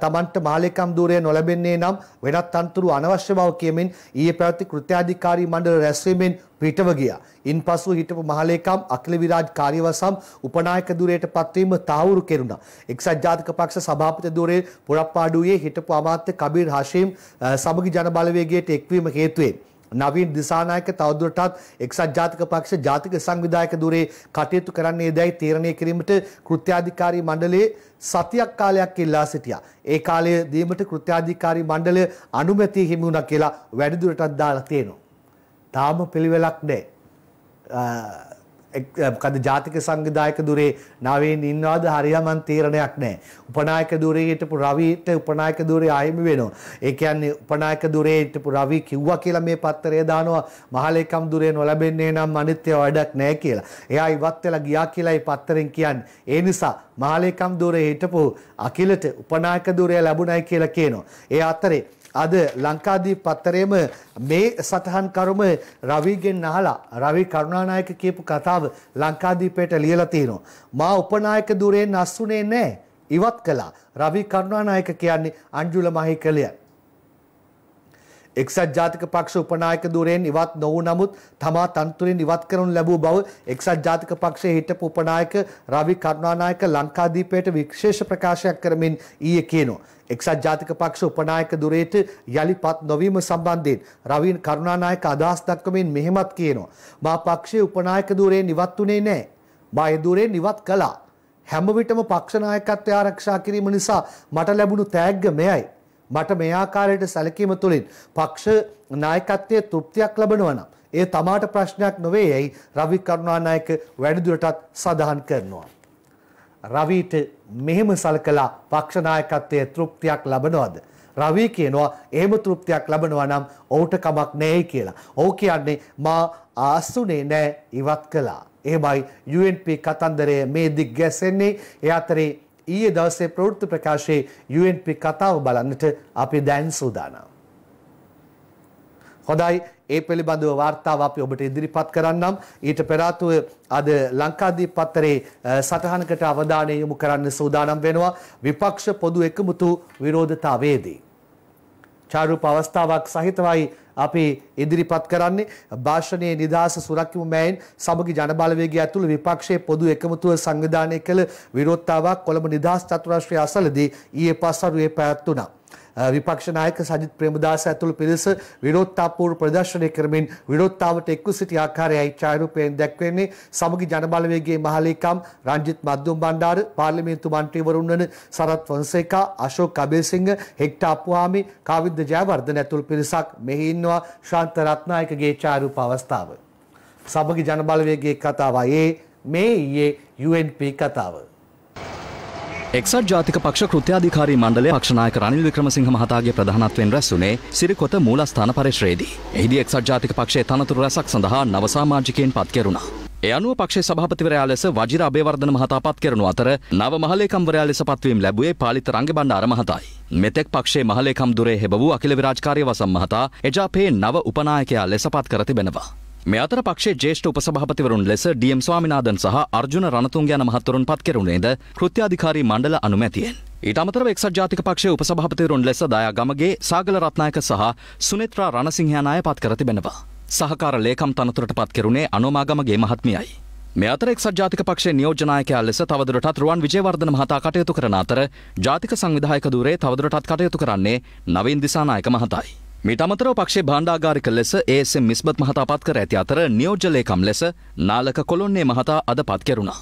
තමන්ට මහලේකම් ධූරය නොලැබෙන්නේ නම් වෙනත් අන්තරු අනවශ්‍ය බව කියමින් ඊයේ පැවති කෘත්‍යාධිකාරී මණ්ඩල රැස්වීමෙන් පිටව ගියා. ඉන්පසු හිටපු මහලේකම් අකිල විරාජ් කාර්යවසම් උපනායක ධුරයට පත්වීම තාවුරු කෙරුණා. එක්සත් ජාතික පක්ෂ සභාපති ධුරයේ පුරප්පාඩුවේ හිටපු අමාත්‍ය කබීර් හෂීම් සමගි ජන බලවේගයට එක්වීම හේතුවෙන් නවීන් දිසානායක තවදුරටත් එක්සත් ජාතික පක්ෂ ජාතික සංවිධායක ධුරයේ කටයුතු කරන්නේ දැයි තීරණය කිරීමට කෘත්‍යාධිකාරී මණ්ඩලයේ සතියක් කාලයක් ඉල්ලා සිටියා. ඒ කාලය දීමට කෘත්‍යාධිකාරී මණ්ඩලය අනුමැතිය හිමි වුණා කියලා වැඩිදුරටත් දාලා තියෙනවා. තාම පිළිවෙලක් නෑ. කද ජාතික සංවිධායක දුරේ නවීන් ඉන්නවාද හරියමන් තීරණයක් නෑ. උපනායක දුරේ හිටපු රවිට උපනායක දුරේ ආයෙම වෙනවා. ඒ කියන්නේ උපනායක දුරේ හිටපු රවි කිව්වා කියලා මේ පත්තරේ දානවා මහලේකම් දුරේ නොලැබෙන්නේ නම් අනිත්‍ය වැඩක් නෑ කියලා. එයා ඉවත් වෙලා ගියා කියලා මේ පත්තරෙන් කියන්නේ. ඒ නිසා මහලේකම් දුරේ හිටපු අකිලට උපනායක දුරේ ලැබුණයි කියලා කියනවා. ඒ අතරේ අද ලංකාදීප පත්තරේම මේ සටහන් කරුම රවිගෙන් අහලා රවි කරුණානායක කියපු කතාව ලංකාදීපයට ලියලා තිනවා. මා උපනායක ධුරයෙන් අස්සුනේ නැහැ. ඉවත් කළා. රවි කරුණානායක කියන්නේ අංජුල මහේකලිය. එක්සත් ජාතික පක්ෂ උපනායක ධුරයෙන් ඉවත් නොවු නමුත් තමා තන්තුරෙන් ඉවත් කරනු ලැබූ බව එක්සත් ජාතික පක්ෂයේ හිටපු උපනායක රවි කරුණානායක ලංකාදීපයට විශේෂ ප්‍රකාශයක් කරමින් ඊයේ කියනවා. එක්සත් ජාතික පක්ෂ උපනායක දුරේට යළිපත් නොවීම සම්බන්ධයෙන් රවීන් කරුණානායක අදහස් දක්වමින් මෙහෙමත් කියනවා. මා පක්ෂයේ උපනායක දුරේන් ඉවත් උනේ නැහැ. මා ඒ දුරේන් ඉවත් කළා. හැම විටම පක්ෂ නායකත්වය ආරක්ෂා කිරීම නිසා මට ලැබුණු තෑග්ග මෙයයි. මට මේ ආකාරයට සැලකීම තුළින් පක්ෂ නායකත්වයේ තෘප්තියක් ලැබනවා නම් ඒ තමාට ප්‍රශ්නයක් නොවේ යයි රවි කරුණානායක වැඩිදුරටත් සඳහන් කරනවා. රවීට මෙහෙම සලකලා පක්ෂනායකත්වයේ තෘප්තියක් ලබනවද? රවී කියනවා එහෙම තෘප්තියක් ලබනවා නම් ඔහුට කමක් නැහැ කියලා. ඔහු කියන්නේ මා ආසුනේ නැහැ ඉවත් කළා. එහෙමයි UNP කතන්දරය මේ දිග ගැසෙන්නේ. ඒ අතරේ ඊයේ දවසේ ප්‍රවෘත්ති ප්‍රකාශයේ UNP කතාව බලන්නට අපි දැන් සූදානම්. හොඳයි ඒ පිළිබඳව වාර්තාව අපි ඔබට ඉදිරිපත් කරන්නම් ඊට පෙර අද ලංකාදීප පත්තරේ සටහනකට අවධානය යොමු කරන්න සූදානම් වෙනවා විපක්ෂ පොදු එකමුතු විරෝධතාවයේදී චාරුප අවස්ථාවක් සහිතවයි අපි ඉදිරිපත් කරන්නේ භාෂණයේ නිදහස සුරකිමු මෑයින් සමගි ජනබලවේගය ඇතුළු විපක්ෂයේ පොදු එකමුතුව සංවිධානය කළ විරෝධතාවක් කොළඹ නිදහස් චතුරාශ්‍රය අසලදී ඊයේ පස්වරුවේ පැවැත්ුණා. විපක්ෂ නායක සජිත් ප්‍රේමදාස ඇතුළු පිරිස විරෝධතාවපූර්ව ප්‍රදර්ශනය කරමින් විරෝධතාවට එක්ව සිටි ආකාරයයි ඡායාරූපයෙන් දැක්වෙන්නේ සමගි ජනබලවේගයේ මහලේකම් රංජිත් මද්දුම් බණ්ඩාර පාර්ලිමේන්තු මන්ත්‍රීවරුන් වන සරත් වංශේකා අශෝක් අබේසිංහ හෙක්ටර් අපුවාමි කාවිද්ද ජයවර්ධන ඇතුළු පිරිසක් මෙහි ඉන්නවා ශාන්ත රත්නායකගේ ඡායාරූප අවස්ථාව සමගි ජනබලවේගයේ කතාවයි මේ ඊයේ UNP කතාව එක්සත් ජාතික පක්ෂ කෘත්‍යාධිකාරී මණ්ඩලය පක්ෂනායක රනිල් වික්‍රමසිංහ මහතාගේ ප්‍රධානත්වයෙන් රැස්වුනේ සිරිකොත මූලස්ථාන පරිශ්‍රයේදී. එහිදී එක්සත් ජාතික පක්ෂයේ තනතුරු රැසක් සඳහා නව සාමාජිකයන් පත් කෙරුණා. ඒ අනුව පක්ෂේ සභාපතිවරයා ලෙස වජිර අබේවර්ධන මහතා පත් කෙරෙනු අතර නව මහලේකම්වරයා ලෙස පත්වීම ලැබුවේ පාලිත රංගබණ්ඩාර මහතායි. මෙතෙක් පක්ෂේ මහලේකම් දුරේ හෙබ වූ අකිල විරාජකාරී වසම් මහතා එජාපේ නව උපනායකයා ලෙස පත් කර තිබෙනවා. මේ අතර පක්ෂේ ජේෂ්ඨ උපසභාපතිවරුන් ලෙස ඩීඑම් ස්වාමිනාදන් සහ අර්ජුන රණතුංග යන මහත්වරුන් පත් කෙරුණේද කෘත්‍යාධිකාරී මණ්ඩල අනුමැතියෙන්. ඊට අමතරව එක්සත් ජාතික පක්ෂයේ උපසභාපතිවරුන් ලෙස දයා ගමගේ සාගල රත්නායක සහ සුනිත්‍රා රණසිංහයන් අය පත් කර තිබෙනවා. සහකාර ලේකම් තනතුරට පත් කෙරුණේ අනෝමාගමගේ මහත්මියයි. මේ අතර එක්සත් ජාතික පක්ෂේ නියෝජනායකයා ලෙස තවදුරටත් රුවන් විජේවර්ධන මහතා කටයුතු කරන අතර ජාතික සංවිධායක ධූරයේ තවදුරටත් කටයුතු කරන්නේ නවීන් දිසානායක මහතායි. මීට අමතරව පක්ෂේ භාණ්ඩාගාරික ලෙස ඒසම් මිස්බත් මහතා පත් කර ඇති අතර නියෝජ්‍ය ලේකම් ලෙස නාලක කොළොන්නේ මහතා අද පත් කෙරුණා.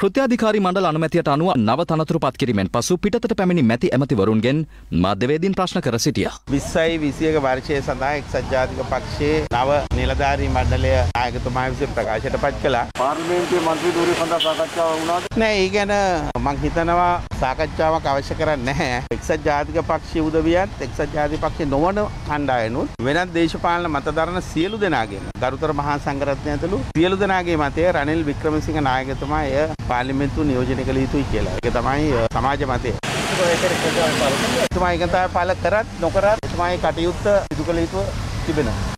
කෘත්‍යාධිකාරි මණ්ඩල අනුමැතියට අනුව නව තනතුරු පත් කිරීමෙන් පසු පිටතට පැමිණි මැති ඇමතිවරුන්ගෙන් මධ්‍යවේදීන් ප්‍රශ්න කර සිටියා. 20යි 21 වර්ෂයේ සඳහා එක්සත් ජාතික පක්ෂයේ නව නිලධාරී මණ්ඩලය නායකතුමා විසින් ප්‍රකාශයට පත් කළා. පාර්ලිමේන්තුවේ මන්ත්‍රී ධූරය සඳහා සාකච්ඡා වුණාද? නෑ, ඒ ගැන මම හිතනවා සාකච්ඡාවක් අවශ්‍ය කරන්නේ නැහැ. එක්සත් ජාතික පක්ෂයේ උදවියත් එක්සත් ජාතික පක්ෂේ නොවන කණ්ඩායනුත් වෙනත් දේශපාලන මතධාරණ සියලු දෙනාගේම ගරුතර මහා සංඝරත්නය ඇතුළු සියලු දෙනාගේ මතය රනිල් වික්‍රමසිංහ නායකතුමා එය පාර්ලිමේන්තු නියෝජනය කළ යුතුයි කියලා. ඒක තමයි සමාජ මතය. එතුමා එකතාව පළ කරත් නොකරත් එතුමාගේ කටයුත්ත සිදු කළ යුතුව තිබෙනවා.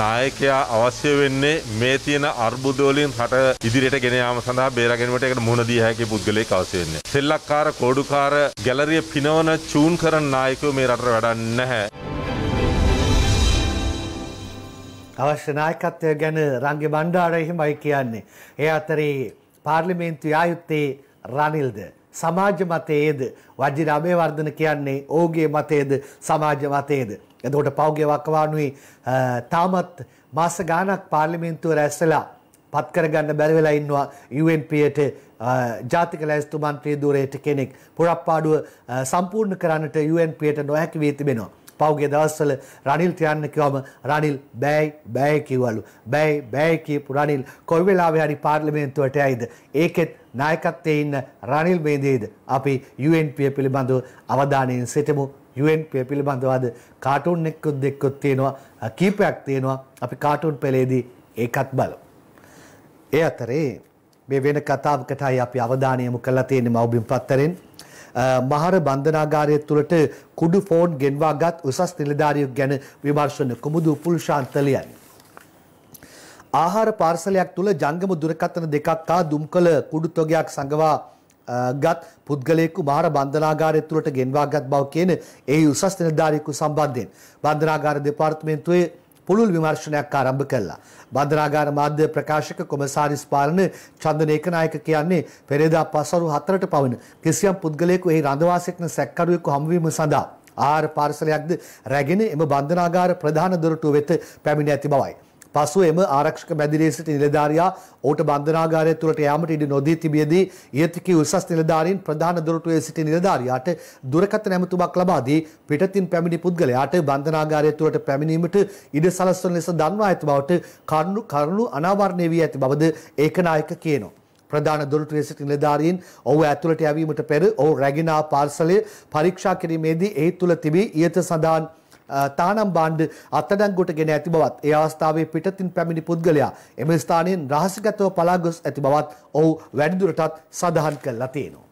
නායකයා අවශ්‍ය වෙන්නේ මේ තියෙන අර්බුදවලින් රට ඉදිරියට ගෙන යාම සඳහා බේරාගැනීමට ඒකට මුහුණ දිය හැකි පුද්ගලයෙක් අවශ්‍ය වෙන්නේ. සෙල්ලක්කාර කෝඩුකාර ගැලරිය පිනවන චූන් කරන නායකයෝ මේ රටට වැඩන්නේ නැහැ. අවශ්‍ය නායකත්වය ගැන රංග බණ්ඩාර එහෙමයි කියන්නේ. ඒ අතරේ පාර්ලිමේන්තු යායුත්තේ රනිල්ද. සමාජ මතයේද වජිර අබේවර්ධන කියන්නේ ඕගේ මතයේද සමාජ මතයේද. එතකොට පෞගේ වකවානුවේ තාමත් මාස ගාණක් පාර්ලිමේන්තුව රැස්වලා පත් කරගන්න බැරි වෙලා ඉන්නවා UNP-ට ජාතික ලැයිස්තු මන්ත්‍රී ධුරයට කෙනෙක් පුරප්පාඩුව සම්පූර්ණ කරන්නට UNP-ට නොහැකි වී තිබෙනවා. පෞගේ දවස්වල රනිල් තියන්න කිව්වම රනිල් බෑයි බෑයි කිව්වලු. බෑයි බෑයි කියපු රනිල් කොයි වෙලාවෙ හරි පාර්ලිමේන්තුවට ඇයිද? ඒකෙත් නායකත්වයේ ඉන්න රනිල් මේදේද අපි UNP පිළිබඳව අවධානයෙන් සිටමු. UN පිළිබඳවාද කාටුන් එක්කුත් දෙක්කුත් තියෙනවා කීපයක් තියෙනවා අපි කාටුන් පෙළේදී ඒකත් බලමු. ඒ අතරේ මේ වෙන කතාවකටයි අපි අවධානය යොමු කරලා තියෙන්නේ මව්බිම් පත්තරෙන්. මහර බන්ධනාගාරය තුළට කුඩු ෆෝන් ගෙන්වාගත් උසස් නිලධාරියෙක් ගැන විමර්ශන කුමුදු පුල්ෂාන්ත ලියන්නේ. ආහාර පාර්සලයක් තුළ ජංගම දුරකථන දෙකක් හා දුම්කල කුඩු තොගයක් සංගවා ගත් පුද්ගලයෙකු මහර බන්ධනාගාරය තුළට ගෙන්වාගත් බව කියන එහි උසස් නිලධාරියෙකු සම්බන්ධයෙන් බන්ධනාගාර දෙපාර්තමේන්තුවේ පුළුල් විමර්ශනයක් ආරම්භ කළා. බන්ධනාගාර මාධ්‍ය ප්‍රකාශක කොමසාරිස් පාලන චන්දන ඒකනායක කියන්නේ පෙරේදා පසරු 4ට පවන කිසියම් පුද්ගලයෙකු එහි රඳවාසෙක්න සැකකරුවෙකු හමුවීම සඳහා ආහාර පාර්සලයක්ද රැගෙන එම බන්ධනාගාර ප්‍රධාන දොරටුව වෙත පැමිණ ඇති බවයි. පසු එම ආරක්ෂක මැදිරියේ සිටි නිලධාරියා ඔහුට බන්ධනාගාරය තුළට යාමට ඉඩ නොදී තිබියදී ඊයතිකී උසස් නිලධාරීන් ප්‍රධාන දොරටුවේ සිටි නිලධාරියාට දුරකථන ඇමතුමක් ලබා දී පිටතින් පැමිණි පුද්ගලයාට බන්ධනාගාරය තුළට පැමිණීමට ඉඩ සලස්වන ලෙස දන්වා ඇති බවට කරුණු කරුණු අනාවරණය වී ඇති බවද ඒකනායක කියනවා. ප්‍රධාන දොරටුවේ සිටි නිලධාරීන් ඔහු ඇතුළට යැවීමට පෙර ඔහු රැගෙන ආ පාර්සලය පරීක්ෂා කිරීමේදී ඒ තුළ තිබී ඊයත සඳහන් තානම් බාණ්ඩ අත්අඩංගුවට ගෙන ඇති බවත් ඒ අවස්ථාවේ පිටතින් පැමිණි පුද්ගලයා එම ස්ථානයෙන් රහසිගතව පලා ගොස් ඇති බවත් ඔහු වැඩිදුරටත් සඳහන් කළා තියෙනවා.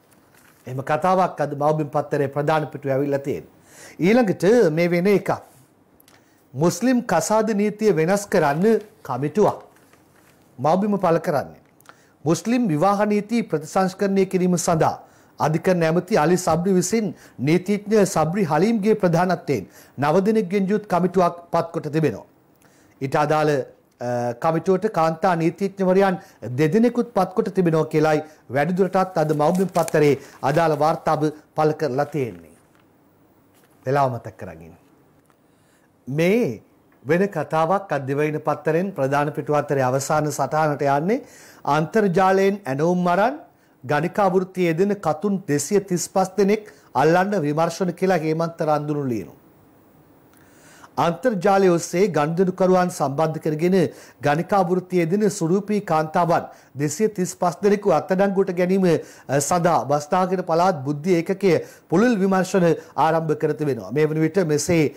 එම කතාවක් අද මවබිම් පත්තරේ ප්‍රධාන පිටුව ඇවිල්ලා තියෙනවා. ඊළඟට මේ වෙන එකක්. මුස්ලිම් කසාද නීතිය වෙනස් කරන්න කමිටුවක්. මවබිම පළ කරන්නේ. මුස්ලිම් විවාහ නීති ප්‍රතිසංස්කරණය කිරීම සඳහා අධිකරණ ඇමති අලි සබ්රි විසින් නීතිඥ සබ්රි හලීම්ගේ ප්‍රධානත්වයෙන් නව දිනකින් යුත් කමිටුවක් පත්කොට තිබෙනවා. ඊට අදාළ කමිටුවට කාන්තා නීතිඥවරයන් දෙදෙනෙකුත් පත්කොට තිබෙනවා කියලයි වැඩිදුරටත් අද මෞබිම් පත්තරේ අදාළ වාර්තාව පළ කරලා තියෙන්නේ. වෙලාව මතක් කරගන්න. මේ වෙන කතාවක් අධ්‍යවයින පත්තරෙන් ප්‍රධාන පිටු අතරේ අවසාන සටහනට යන්නේ අන්තර්ජාලයෙන් ඇනවුම් මරන් ගණිකා වෘත්තියේ යෙදෙන කතුන් 235 දෙනෙක් අල්ලන්න විමර්ශන කියලා හේමන්ත රන්දුණු ලියනවා. අන්තර්ජාලය ඔස්සේ ගණුදෙනුකරුවන් සම්බන්ධ කරගෙන ගණිකා වෘත්තියේ දෙන සුරූපී කාන්තාවන් 235 දෙනෙකු අත්අඩංගුවට ගැනීම සඳහා බස්නාගර පළාත් බුද්ධි ඒකකයේ පුළුල් විමර්ශන ආරම්භ කර තිබෙනවා. මේ වන විට මෙසේ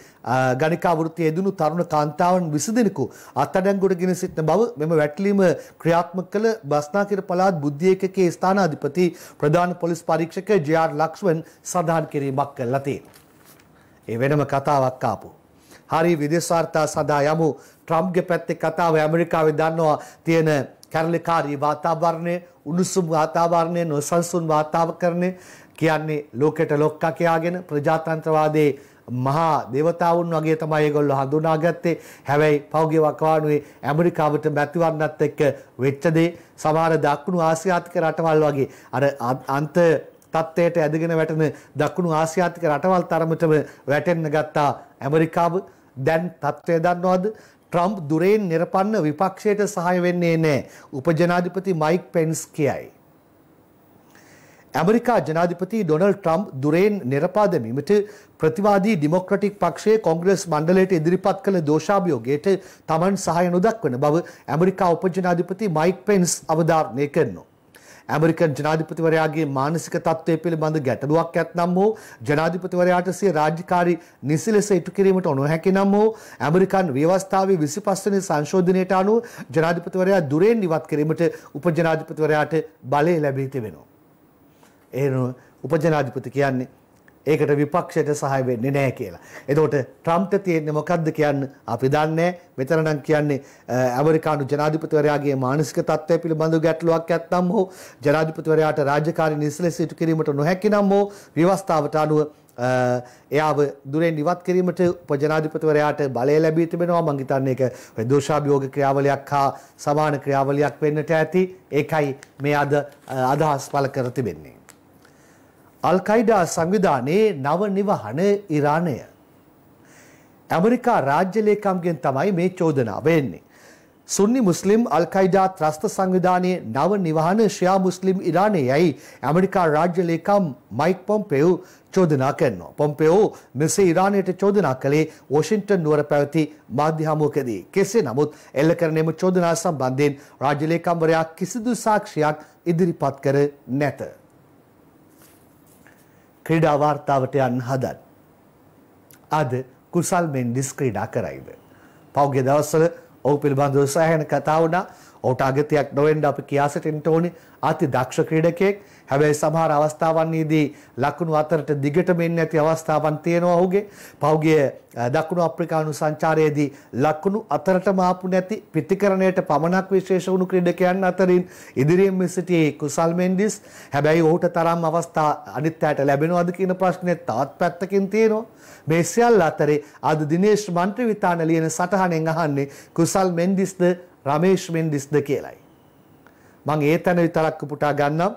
ගණිකා වෘත්තියේ යෙදුණු තරුණ කාන්තාවන් 20 දෙනෙකු අත්අඩංගුවට ගෙන සිටින බව මෙම වැටලීම ක්‍රියාත්මක කළ බස්නාගර පළාත් බුද්ධි ඒකකයේ ස්ථානාධිපති ප්‍රධාන පොලිස් පරීක්ෂක ජේ.ආර්. ලක්ෂ්මන් සඳහන් කිරීමක් කළා තියෙනවා. ඒ වෙනම කතාවක් ආපු හරි විදේශවාර්තා සඳහා යමු ට්‍රම්ප්ගේ පැත්තේ කතාව ඇමරිකාවේ දන්නවා තියෙන කැරලිකාරී වාතාවරණය උණුසුම් වාතාවරණය නොසන්සුන් වාතාවරණය කියන්නේ ලෝකෙට ලොක්කා කියාගෙන ප්‍රජාතන්ත්‍රවාදයේ මහා දේවතාවුන් වගේ තමයි ඒගොල්ලෝ හඳුනාගත්තේ. හැබැයි පහුගිය වකවානුවේ ඇමරිකාවට බැතිවන්නත් එක්ක වෙච්ච දේ සමහර දකුණු ආසියාතික රටවල් වගේ අර අන්ත තත්ත්වයට ඇදගෙන වැටෙන දකුණු ආසියාතික රටවල් තරමටම වැටෙන්න ගත්තා ඇමරිකාව. දැන් තත්ත්වය දන්නවද? ට්‍රම්ප් දුරෙන් නිරපන්න විපක්ෂයට සහාය වෙන්නේ නැහැ. උපජනාධිපති මයික් පෙන්ස් කියයි. ඇමරිකා ජනාධිපති ඩොනල්ඩ් ට්‍රම්ප් දුරෙන් නිරපා දැමීමට ප්‍රතිවාදී ඩෙමොක්‍රටික් පක්ෂයේ කොංග්‍රස් මණ්ඩලයට ඉදිරිපත් කළ දෝෂාභියෝගයට තමන් සහාය නොදක්වන බව ඇමරිකා උපජනාධිපති මයික් පෙන්ස් අවධාරණය කරනවා. ඇමරිකන් ජනාධිපතිවරයාගේ මානසික තත්ත්වය පිළිබඳ ගැටලුවක් ඇත්නම් හෝ ජනාධිපතිවරයාට සිය රාජකාරි නිසි ලෙස ඉටු කිරීමට නොහැකිනම් හෝ ඇමරිකන් ව්‍යවස්ථාවේ 25 වෙනි සංශෝධනයට අනුව ජනාධිපතිවරයා දුරෙන් ඉවත් කිරීමට උපජනාධිපතිවරයාට බලය ලැබී තිබෙනවා. එහෙනම් උපජනාධිපති කියන්නේ ඒකට විපක්ෂයට සහය වෙන්නේ නැහැ කියලා. එතකොට ට්‍රම්ප්ට තියෙන්නේ මොකද්ද කියන්න අපි දන්නේ මෙතනනම් කියන්නේ ඇමරිකානු ජනාධිපතිවරයාගේ මානසික තත්ත්වය පිළිබඳව ගැටලුවක් ඇත්නම් හෝ ජනාධිපතිවරයාට රාජකාරී නිසලෙස ඉටු කිරීමට නොහැකි නම් හෝ විවස්ථාවට අනුව එයාව දුරෙන් ඉවත් කිරීමට උපජනාධිපතිවරයාට බලය ලැබී තිබෙනවා මං හිතන්නේ ඒක දෝෂාභියෝග ක්‍රියාවලියක් හා සමාන ක්‍රියාවලියක් වෙන්නට ඇති ඒකයි මේ අද අදහස් පළ කර තිබෙන්නේ අල්කයිඩා සංවිධානයේ නව නිවහන ඉරාණය. ඇමරිකා රාජ්‍යලේකම්ගෙන් තමයි මේ චෝදනාව එන්නේ. සුන්නි මුස්ලිම් අල්කයිඩා ත්‍රස්ත සංවිධානයේ නව නිවහන ශ්‍රයා මුස්ලිම් ඉරානය යැයි ඇමරිකා රාජ්‍ය ලේකම් මයික් පොම්පෙව් චෝදනා කරනවා. පොම්පෙවෝ මෙසේ ඉරානයට චෝදනා කළේ වොෂින්ටන් නුවර පැවති මාධ්‍ය හමුවකදී. කෙසේ නමුත් එල්ල කරන එම චෝදනා සම්බන්ධයෙන් රාජ්‍ය ලේකම්වරයා කිසිදු සාක්ෂියක් ඉදිරිපත් කර නැත. ක්‍රීඩා වාර්තාවට යන්න හදන්. අද කුසල් මෙන් ඩිස් ක්‍රීඩා කරයිද. පෞග්‍ය දවස්සල ඔහු පිළිබඳව සෑහෙන කතාවනා ඔහුට අගතියක් නොවෙන්න අපි කියා සිටින්න ඕනේ අති දක්ෂ ක්‍රීඩකයෙක්. හැබැයි සමහර අවස්ථාවන්හිදී ලකුණු අතරට දිගටම එන්නේ නැති අවස්ථාවන් තියෙනවා ඔහුගේ. පහුගිය දකුණු අප්‍රිකානු සංචාරයේදී ලකුණු අතරටම ආපු නැති පිටිකරණයට පමණක් විශේෂ වුණු ක්‍රීඩකයන් අතරින් ඉදිරියෙන් සිටියේ කුසල් මෙන්ඩිස්. හැබැයි ඔහුට තරම් අවස්ථා අනිත් අයට ලැබෙනවද කියන ප්‍රශ්නේ තවත් පැත්තකින් තියෙනවා. මේ සියල්ල අතරේ අද දිනේෂ් මන්ත්‍රවිතාන ලියන සටහනෙන් අහන්නේ කුසල් මෙන්ඩිස්ද රමේෂ් මෙන්ඩිස්ද කියලයි. මං ඒ තැන විතරක්ක පුටා ගන්නම්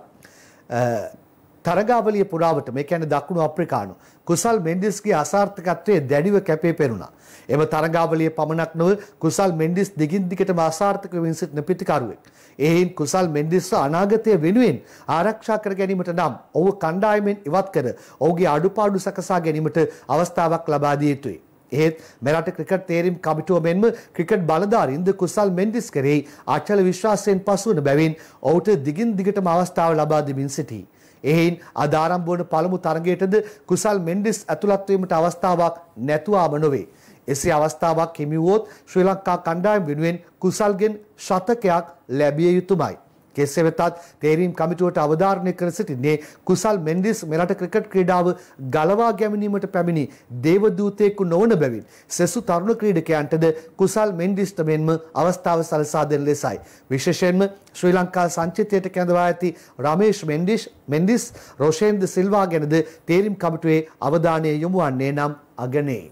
තරගාවලිය පුරාවට මේ කියන්නේ දකුණු අප්‍රිකානු කුසල් මෙන්ඩිස්ගේ අසාර්ථකත්වයේ දැඩිව කැපේ පෙනුණා. එම තරගාවලියේ පමණක් නොව කුසල් මෙන්ඩිස් දිගින් දිගටම අසාර්ථක වෙමින් සිටින පිටිකරුවෙක්. එහෙයින් කුසල් මෙන්ඩිස්ව අනාගතය වෙනුවෙන් ආරක්ෂා කර ගැනීමට නම් ඔහු කණ්ඩායමෙන් ඉවත් කර ඔහුගේ අඩුපාඩු සකසා ගැනීමට අවස්ථාවක් ලබා දිය යුතුයි. එහෙත් මෙරට ක්‍රිකට් තේරීම් කමිටුව මෙන්ම ක්‍රිකට් බලධාරීන්ද කුසල් මෙන්ඩිස් කෙරෙහි අචල විශ්වාසයෙන් පසුවන බැවින් ඔහුට දිගින් දිගටම අවස්ථාව ලබා දෙමින් සිටී. එහෙයින් අද ආරම්භ වන පළමු තරගයටද කුසල් මෙන්ඩිස් ඇතුළත් වීමට අවස්ථාවක් නැතුවම නොවේ. එසේ අවස්ථාවක් හිමි වුවොත් ශ්‍රී ලංකා කණ්ඩායම වෙනුවෙන් කුසල්ගෙන් ශතකයක් ලැබිය යුතුමයි. කෙසේ වෙතත් තේරීම් කමිටුවට අවධාරණය කර සිටින්නේ කුසල් මෙන්ඩිස් මෙරට ක්‍රිකට් ක්‍රීඩාව ගලවා ගැමිනීමට පැමිණි දේවදූතයෙකු නොවන බැවින් සෙසු තරුණ ක්‍රීඩකයන්ටද කුසල් මෙන්ඩිස්ට මෙන්ම අවස්ථාව සලසා දෙන ලෙසයි. විශේෂයෙන්ම ශ්‍රී ලංකා සංචිතයට කැඳවා ඇති රමේෂ් මෙන්ඩිස් මෙන්ඩිස් රෝෂේන්ද සිල්වා ගැනද තේරීම් කමිටුවේ අවධානය යොමු වන්නේ නම් අගනේ.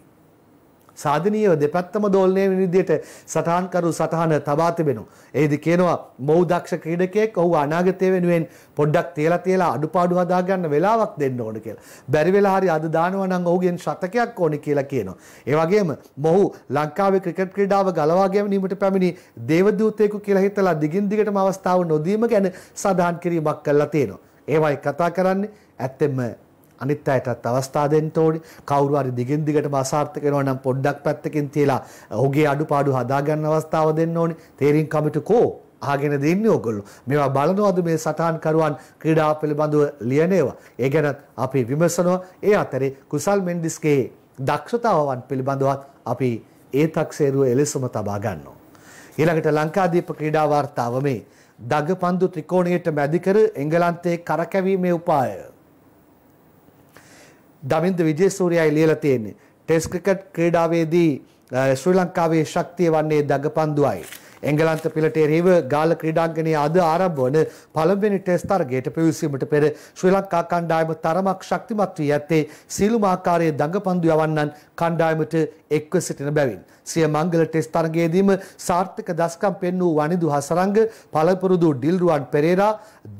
සාධනීයව දෙපැත්තම දෝලණය වෙන විදිහට සටහන්කරු සටහන තබා තිබෙනවා. ඒදි කියනවා මොහු දක්ෂ ක්‍රීඩකයෙක් ඔහු අනාගතය වෙනුවෙන් පොඩ්ඩක් තියලා තියලා අඩුපාඩු හදාගන්න වෙලාවක් දෙන්න ඕන කියලා. බැරි වෙලා හරි අද දානවා නම් ඔහුගෙන් ශතකයක් ඕනේ කියලා කියනවා. ඒ වගේම මොහු ලංකාවේ ක්‍රිකට් ක්‍රීඩාව ගලවා ගැනීමට පැමිණි දේවදූතයෙකු කියලා හිතලා දිගින් දිගටම අවස්ථාව නොදීම ගැන සඳහන් කිරීමක් කළා තියෙනවා. ඒවයි කතා කරන්නේ ඇත්තෙම අනිත් අයටත් අවස්ථා දෙන්න ඕනි. කවුරු හරි දිගින් දිගටම අසාර්ථක වෙනවා නම් පොඩ්ඩක් පැත්තකින් තියලා ඔහුගේ අඩුපාඩු හදා ගන්න අවස්ථාව දෙන්න ඕනි. තේරීම් කමිටුකෝ අහගෙන දෙන්නේ ඔයගොල්ලෝ. මේවා බලනවද මේ සටහන් කරුවන් ක්‍රීඩා පිළිබඳව ලියන ඒවා. ඒ ගැනත් අපි විමසනවා. ඒ අතරේ කුසල් මෙන්ඩිස්ගේ දක්ෂතාවන් පිළිබඳවත් අපි ඒ තක්සේරුව එලෙසම තබා ගන්නවා. ඊළඟට ලංකාදීප ක්‍රීඩා වාර්තාව මේ දග පන්දු ත්‍රිකෝණයට මැදිකර එංගලන්තයේ කරකැවීමේ උපාය. දමින්ද විජේසූරියයි ලියලා තියෙන්නේ. ටෙස්ට් ක්‍රිකට් ක්‍රීඩාවේදී ශ්‍රී ලංකාවේ ශක්තිය වන්නේ දඟපන්දුවයි. එංගලන්ත පිලට එරෙහිව ගාල ක්‍රීඩාංගණයේ අද ආරම්භ වන පළමුවෙනි ටෙස්ට් තරගයට ප්‍රවේශීමට පෙර ශ්‍රී ලංකා කණ්ඩායම තරමක් ශක්තිමත් වී ඇත්තේ සීලුම ආකාරයේ දඟපන්දු යවන්නන් කණ්ඩායමට එක්ව සිටින බැවින් සිය මංගල ටෙස්ට් තරගයේදීම සාර්ථක දස්කම් පෙන්වූ වනිදු හසරංග පළපුරුදු ඩිල්රුවන් පෙරේරා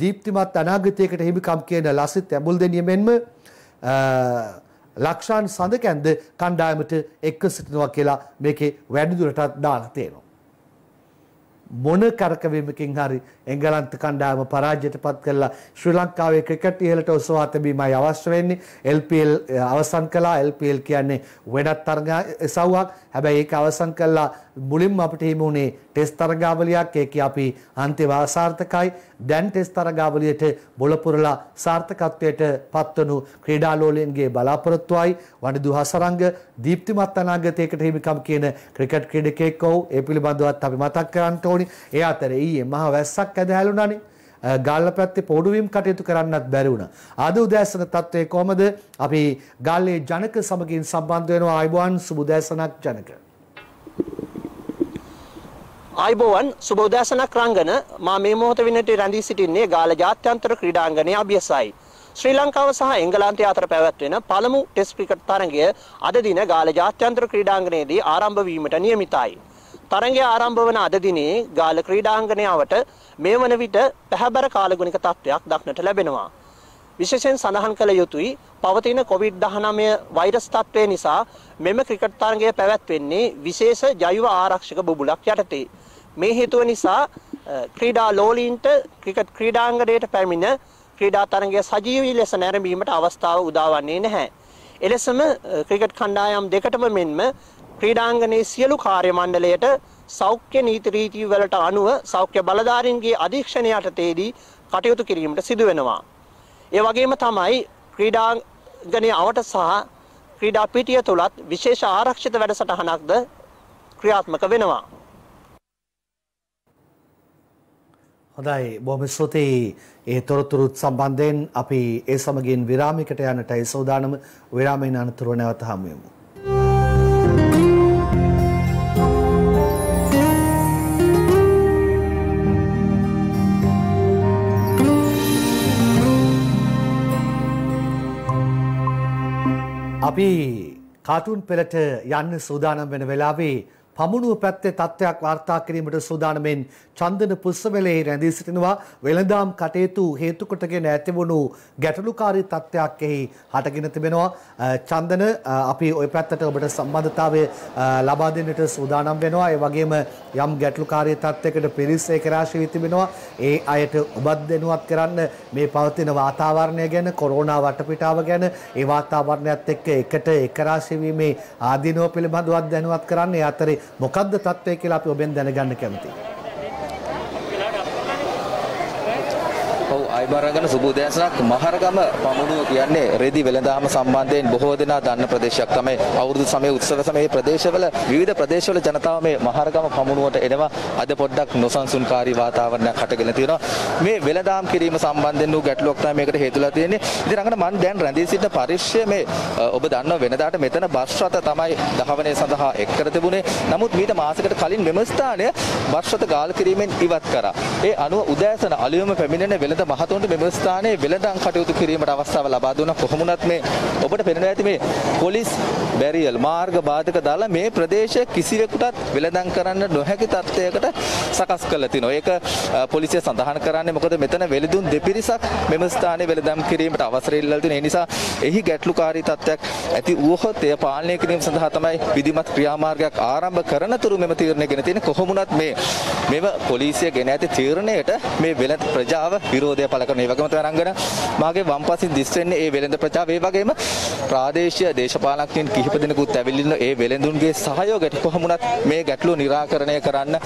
දීප්තිමත් අනාගතයකට හිමිකම් කියන ලසිත් ඇඹුල්දෙනිය මෙන්ම ලක්ෂාන් සඳකැන්ද කණ්ඩායමට එක්ක සිටිනවා කියලා මේකේ වැඩිදුරටත් දාලා තියෙනවා. මොන කරකවීමකින් හරි එංගලන්ත කණ්ඩායම පරාජයට පත් කරලා ශ්‍රී ලංකාවේ ක්‍රිකට් ඉහළට ඔසවා තැබීමයි අවශ්‍ය වෙන්නේ. LPL අවසන් කළා. LPL කියන්නේ වෙනත් තරඟ එසව්වක්. හැබැයි ඒක අවසන් කළා මුලින්ම අපිට හිමි වුණේ ටෙස්ට් තරගාවලියක් ඒක අපි අන්තිම අසාර්ථකයි දැන් ටෙස්ට් තරගාවලියට බොලපුරලා සාර්ථකත්වයට පත්වනු ක්‍රීඩාලෝලයන්ගේ බලාපොරොත්තුවයි වනිදු හසරංග දීප්තිමත් අනාගතයකට හිමිකම් කියන ක්‍රිකට් ක්‍රීඩකයෙක් ඔව් ඒ පිළිබඳවත් අපි මතක් කරන්න ඕනි ඒ අතරේ ඊයේ මහ වැස්සක් ඇදහැළුණානේ ගල්ල පැත්තේ පොඩුවීම් කටයුතු කරන්නත් බැරි වුණා. අද උදෑසන තත්ත්වය කොහමද? අපි ගල්ලේ ජනක සමගින් සම්බන්ධ වෙනවා ආයිබෝන් සුබුදෑසනක් ජනක. ආයිබෝවන් සුබෝදෑසනක් රංගන මා මේ මොහොත වෙනට රැඳී සිටින්නේ ගාල ජාත්‍යන්තර ක්‍රීඩාංගණයේ අභ්‍යසයි. ශ්‍රී ලංකාව සහ එංගලන්තය අතර පැවැත්වෙන පළමු ටෙස්ට් ක්‍රිකට් තරගය අද දින ගාල ජාත්‍යන්තර ක්‍රීඩාංගණයේදී ආරම්භ වීමට නියමිතයි. තරගය ආරම්භ වන අද දිනේ ගාල ක්‍රීඩාංගණයාවට මේ වන විට පැහැබර කාලගුණික තත්ත්වයක් දක්නට ලැබෙනවා. විශේෂයෙන් සඳහන් කළ යුතුයි පවතින කොවිඩ්-19 වෛරස් තත්ත්වය නිසා මෙම ක්‍රිකට් තරගය පැවැත්වෙන්නේ විශේෂ ජෛව ආරක්ෂක බුබුලක් යටතේ. මේ හේතුව නිසා ක්‍රීඩා ලෝලීන්ට ක්‍රිකට් ක්‍රීඩාංගණයට පැමිණ ක්‍රීඩා තරගය සජීවී ලෙස නැරඹීමට අවස්ථාව උදාවන්නේ නැහැ. එලෙසම ක්‍රිකට් කණ්ඩායම් දෙකටම මෙන්ම ක්‍රීඩාංගනයේ සියලු කාර්ය මණ්ඩලයට සෞඛ්‍ය නීති රීති වලට අනුව සෞඛ්‍ය බලධාරීන්ගේ අධීක්ෂණය යටතේදී කටයුතු කිරීමට සිදු වෙනවා. ඒ වගේම තමයි ක්‍රීඩාංගනයේ අවට සහ ක්‍රීඩා පිටිය තුලත් විශේෂ ආරක්ෂිත වැඩසටහනක්ද ක්‍රියාත්මක වෙනවා. හොඳයි බොහොම ස්තුතියි ඒ තොරතුරුත් සම්බන්ධයෙන් අපි ඒ සමගින් විරාමිකට යන්නටයි සෝදානම විරාමයෙන් අනතුරුව නැවත හමු වෙමු. අපි කාටුන් පෙළට යන්න සූදානම් වෙන වෙලාවේ පමුණුව පැත්තේ තත්ත්වයක් වාර්තා කිරීමට සූදානමෙන් චන්දන පුස්සවැලේ රැඳී සිටිනවා වෙළඳාම් කටයුතු හේතු කොටගෙන ඇතිවුණු ගැටලුකාරී තත්ත්වයක් එහි හටගෙන තිබෙනවා චන්දන අපි ওই පැත්තට ඔබට සම්බන්ධතාවය ලබා දෙන්නට සූදානම් වෙනවා ඒ වගේම යම් ගැටලුකාරී තත්ත්වයකට පිරිස ඒක රාශී තිබෙනවා ඒ අයට ඔබත් දෙනුවත් කරන්න මේ පවතින වාතාවරණය ගැන කොරෝනා වටපිටාව ගැන ඒ වාතාවරණයත් එක්ක එකට එක රාශී වීමේ ආදීනෝ පිළිබඳවත් දැනුවත් කරන්න ඒ අතරේ මොකද්ද தත්ත්වය කියලා අපි ඔබෙන් දැනගන්න කැමතියි. ආයිබාරගන සුබෝදයසනක් මහරගම පමුණුව කියන්නේ රෙදි වෙළඳාම සම්බන්ධයෙන් බොහෝ දෙනා දන්න ප්‍රදේශයක් තමයි. අවුරුදු සමයේ උත්සව සමයේ ප්‍රදේශවල විවිධ ප්‍රදේශවල ජනතාව මේ මහරගම පමුණුවට එනවා. අද පොඩ්ඩක් නොසන්සුන්කාරී වාතාවරණයක් හටගෙන තියෙනවා. මේ වෙළඳාම් කිරීම සම්බන්ධයෙන් වූ ගැටලුවක් තමයි මේකට හේතුලා තියෙන්නේ. ඉතින් රංගන මම දැන් රැඳී සිටින පරිශ්‍රය මේ ඔබ දන්නව වෙනදාට මෙතන බස් රථ තමයි දහවණය සඳහා එක් කර තිබුණේ. නමුත් මීට මාසයකට කලින් මෙම ස්ථානය බස් රථ ගාල් කිරීමෙන් ඉවත් කරා. ඒ අනුව උදෑසන අලුයම පැමිණෙන වෙළඳ මහතු සහෝදරතුන්ට මෙම ස්ථානයේ වෙළඳන් කටයුතු කිරීමට අවස්ථාව ලබා දුන්නා. කොහොමුණත් මේ ඔබට පෙනෙනවා ඇති මේ පොලිස් බැරියල් මාර්ග බාධක දාලා මේ ප්‍රදේශය කිසිවෙකුටත් වෙළඳන් කරන්න නොහැකි තත්ත්වයකට සකස් කරලා තිනවා. ඒක පොලිසිය සඳහන් කරන්නේ මොකද මෙතන වෙළඳුන් දෙපිරිසක් මෙම ස්ථානයේ වෙළඳම් කිරීමට අවසර ඉල්ලලා තිනවා. ඒ නිසා එහි ගැටලුකාරී තත්ත්වයක් ඇති වුවහොත් එය පාලනය කිරීම සඳහා තමයි විධිමත් ක්‍රියාමාර්ගයක් ආරම්භ කරනතුරු මෙම තීරණය ගෙන තියෙන්නේ. කොහොමුණත් මේ මෙම පොලිසිය ගෙන ඇති තීරණයට මේ වෙළඳ ප්‍රජාව විරෝධය පළ කරන. ඒ වගේම තරංගන මාගේ වම් පසින් දිස් වෙන්නේ ඒ වෙළඳ ප්‍රචාර. ඒ වගේම ප්‍රාදේශීය දේශපාලකයන් කිහිප දෙනෙකුත් ඇවිල්ලා ඒ වෙළඳුන්ගේ සහයෝගයට කොහොමුණත් මේ ගැටලුව निराකරණය කරන්න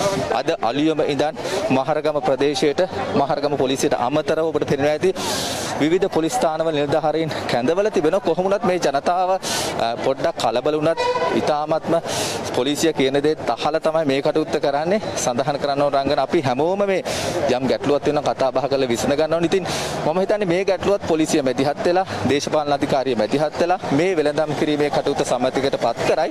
අද අලුයම ඉඳන් මහරගම ප්‍රදේශයට මහරගම පොලිසියට අමතරව ඔබට පෙනෙනවා ඇති විවිධ පොලිස් ස්ථානවල නිලධාරීන් කැඳවල තිබෙන කොහොමුණත් මේ ජනතාව පොඩ්ඩක් කලබල වුණත් ඉතාමත්ම පොලිසිය කියන දේ තහල තමයි මේ කටයුත්ත කරන්නේ සඳහන් කරනවා රංගන අපි හැමෝම මේ යම් ගැටලුවක් වෙන කතා බහ කරලා විසඳ ගන්නවා තියෙනවා. ඉතින් මම හිතන්නේ මේ ගැටලුවත් පොලිසිය මැදිහත් වෙලා දේශපාලන අධිකාරිය මැදිහත් වෙලා මේ වෙළඳාම් කිරීමේ කටයුතු සමතිකට පත් කරයි.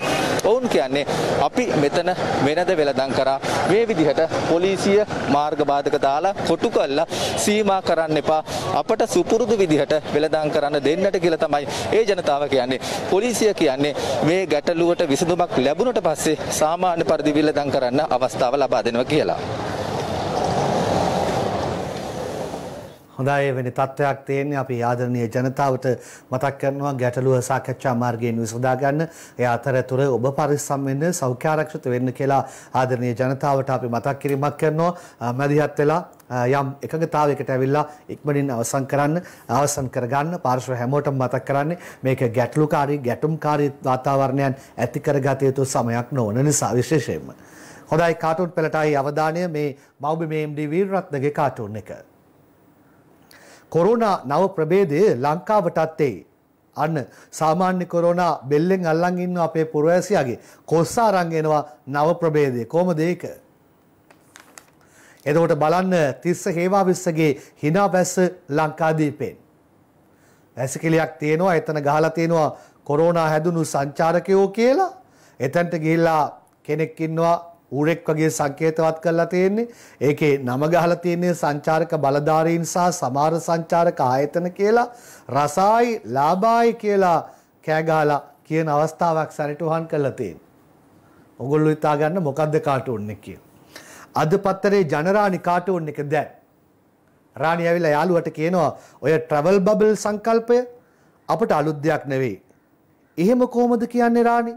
ඔවුන් කියන්නේ අපි මෙතන වෙනද වෙළඳාම් කරා මේ විදිහට පොලිසිය මාර්ග බාධක දාලා කොටු කළා සීමා කරන්න එපා. අපට සුපුරුදු විදිහට වෙළඳාම් කරන්න දෙන්නට කියලා තමයි ඒ ජනතාව කියන්නේ. පොලිසිය කියන්නේ මේ ගැටලුවට විසඳුමක් ලැබුණට පස්සේ සාමාන්‍ය පරිදි වෙළඳාම් කරන්න අවස්ථාව ලබා දෙනවා කියලා. හොඳයි වෙන තත්ත්වයක් තියෙන්නේ අපි ආදරණීය ජනතාවට මතක් කරනවා ගැටලුව සාකච්ඡා මාර්ගයෙන් විසඳා ගන්න. ඒ අතරතුර ඔබ පරිස්සම් වෙන්න සෞඛ්‍ය ආරක්ෂිත වෙන්න කියලා ආදරණීය ජනතාවට අපි මතක් කිරීමක් කරනවා. මැදිහත් වෙලා යම් එකඟතාවයකට ඇවිල්ලා ඉක්මනින් අවසන් කරන්න අවසන් කරගන්න පාර්ශ්ව හැමෝටම මතක් කරන්නේ මේක ගැටලුකාරී ගැටුම්කාරී වාතාවරණයන් ඇති කරගත යුතු සමයක් නොවන නිසා විශේෂයෙන්ම හොඳයි කාටුන් පෙළටයි අවධානය මේ මෞබි මේම්ඩි වීරරත්නගේ කාටුන් එක කොරුණා නව ප්‍රබේදය ලංකාවටත් එයි. අන්න සාමාන්‍ය කොරෝනා බෙල්ලෙන් අල්ලන් ඉන්න අපේ පුරවැසියාගේ කොස්ස අරන් එනවා නව ප්‍රභේදය. කොහොමද ඒක? එතකොට බලන්න තිස්ස හේවාවිස්සගේ hina වැස්ස ලංකාදීපෙන්. වැසිකිලියක් තියෙනවා එතන ගහලා තියෙනවා කොරෝනා හැදුණු සංචාරකයෝ කියලා. එතනට ගිහිල්ලා කෙනෙක් ඉන්නවා ඌරෙක් වගේ සංකේතවත් කරලා තියෙන්නේ. ඒකේ නම ගහලා තියෙන්නේ සංචාරක බලධාරීන් සහ සමහර සංචාරක ආයතන කියලා රසායි ලාභායි කියලා කෑ ගහලා කියන අවස්ථාවක් සැරිටුහන් කරලා තියෙන්නේ. ඔගොල්ලෝ හිතා ගන්න මොකද්ද කාටුන් එක කියලා. අද පත්තරේ ජනරාණි කාටුන් එක දැන් රාණි ඇවිල්ලා යාළුවට කියනවා ඔය ට්‍රැවල් බබල් සංකල්පය අපට අලුත් දෙයක් නෙවෙයි. එහෙම කොහොමද කියන්නේ රාණි?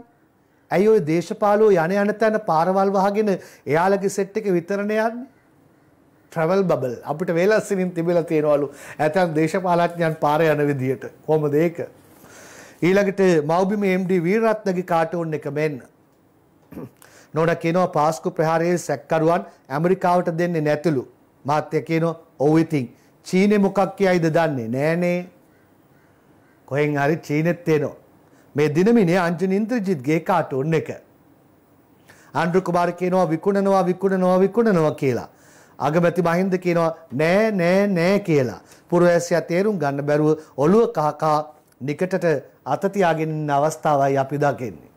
ඇයි ওই දේශපාලෝ යන යන තැන පාරවල් වහගෙන එයාලගේ සෙට් එක විතරණ යන්නේ? ට්‍රැවල් බබල් අපිට වේලස්සනින් තිබිලා තියෙනවලු. ඇතන් දේශපාලඥයන් පාර යන විදියට. කොහොමද ඒක? ඊළඟට මව්බිම MD වීරරත්නගේ කාටුන් එක මෙන්න. නෝඩ කියනවා පාස්කු ප්‍රහාරයේ සැක්කරුවන් ඇමරිකාවට දෙන්නේ නැතිලු. මහත්තය කියනවා ඔව් ඉතින් චීනේ මොකක් කියයිද දන්නේ නෑනේ. කොහෙන් හරි චීනෙත් එනවා. මේ දිනමිනේ අංජන ඉන්ද්‍රජිත්ගේ කාටුන් එක. අන්ඩු කුමාර කියනවා විකුණනවා විකුණනවා විකුණනවා කියලා. අගමැති මහින්ද කියනවා නෑ නෑ නෑ කියලා. පුරවැසියා තේරුම් ගන්න බැරුව ඔළුව කහකා නිකටට අත තියාගෙන අවස්ථාවයි අපි දකින්නේ.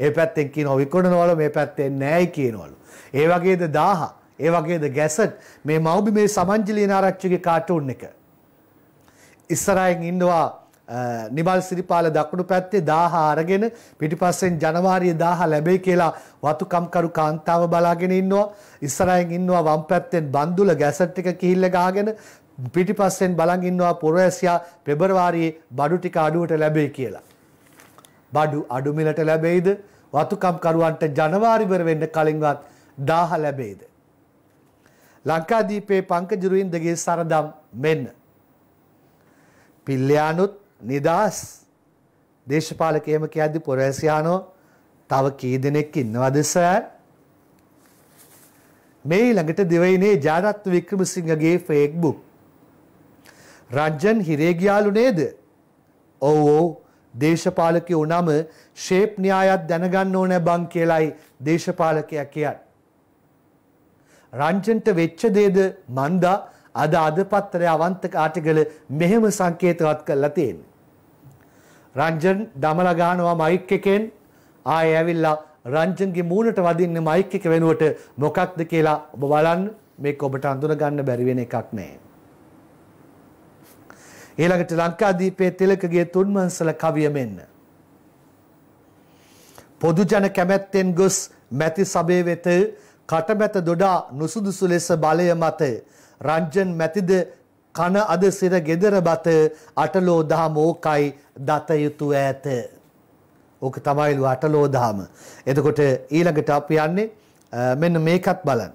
ඒ පැත්තෙන් කියනවා විකුණනවලු මේ පැත්තෙන් නෑයි කියනවලු. ඒ වගේද 1000, ඒ වගේද ගැසට් මේ මව්බි මේ සමංජලීන ආරච්චිගේ කාටුන් එක. ඉස්සරහින් ඉන්නවා නිමල් සිරිපාල දකුණු පැත්තේ 1000 අරගෙන පිටිපස්සෙන් ජනවාරියේ 1000 ලැබෙයි කියලා වතුකම්කරු කාන්තාව බලාගෙන ඉන්නවා. ඉස්සරහින් ඉන්නවා වම් පැත්තෙන් බන්දුල ගැසට් එක කිහිල්ල ගහගෙන පිටිපස්සෙන් බලන් ඉන්නවා පොරවැසියා පෙබරවාරියේ බඩු ටික අඩුවට ලැබෙයි කියලා. බඩු අඩු මිලට ලැබෙයිද? වතුකම්කරුවන්ට ජනවාරි ඉවර වෙන්න කලින්වත් 1000 ලැබෙයිද? ලංකාදීපේ පංකජ රුවින්දගේ සරදම් මෙන්න. පිල්ලයානුත් නිදහස් දේශපාලකයම කියද්දි පොරවැසියානෝ තව කී දෙනෙක් ඉන්නවද සර්? මේ ළඟට දෙවයිනේ ජානත් වික්‍රමසිංහගේ Facebook. රංජන් හිරේ ගියාලු නේද? ඔව් ඔව් දේශපාලකයෝ නම ෂේප් න්‍යායත් දැනගන්න ඕනේ බං කියලයි දේශපාලකයා කියන්නේ. රංජන්ට වෙච්ච දේද මන්දා අද අදපත්තරය අවන්ත කාටිගල මෙහෙම සංකේතවත් කරලා තියෙන්නේ. රංජන් දමල ගහනවා මයික් එකෙන් ආයෙ ඇවිල්ලා රංජන්ගේ මූණට වදින්නේ මයික් එක වෙනුවට මොකක්ද කියලා ඔබ බලන්න මේක ඔබට අඳුන ගන්න බැරි වෙන එකක් නෑ. ඊළඟට ලංකාදීපයේ තිලකගේ තුන්වංශල කවිය මෙන්න. පොදු ජන කැමැත්තෙන් ගොස් මැති සභේ වෙත කටමැත දොඩා නුසුදුසු ලෙස බලය මත රංජන් මැතිද කන අද සිර ගෙදර බත අටලෝ දහම ඕකයි දත යුතු ඈත. ඕක තමයිලු අටලෝ දහම. එතකොට ඊළඟට අපි යන්නේ මෙන්න මේකත් බලන්න.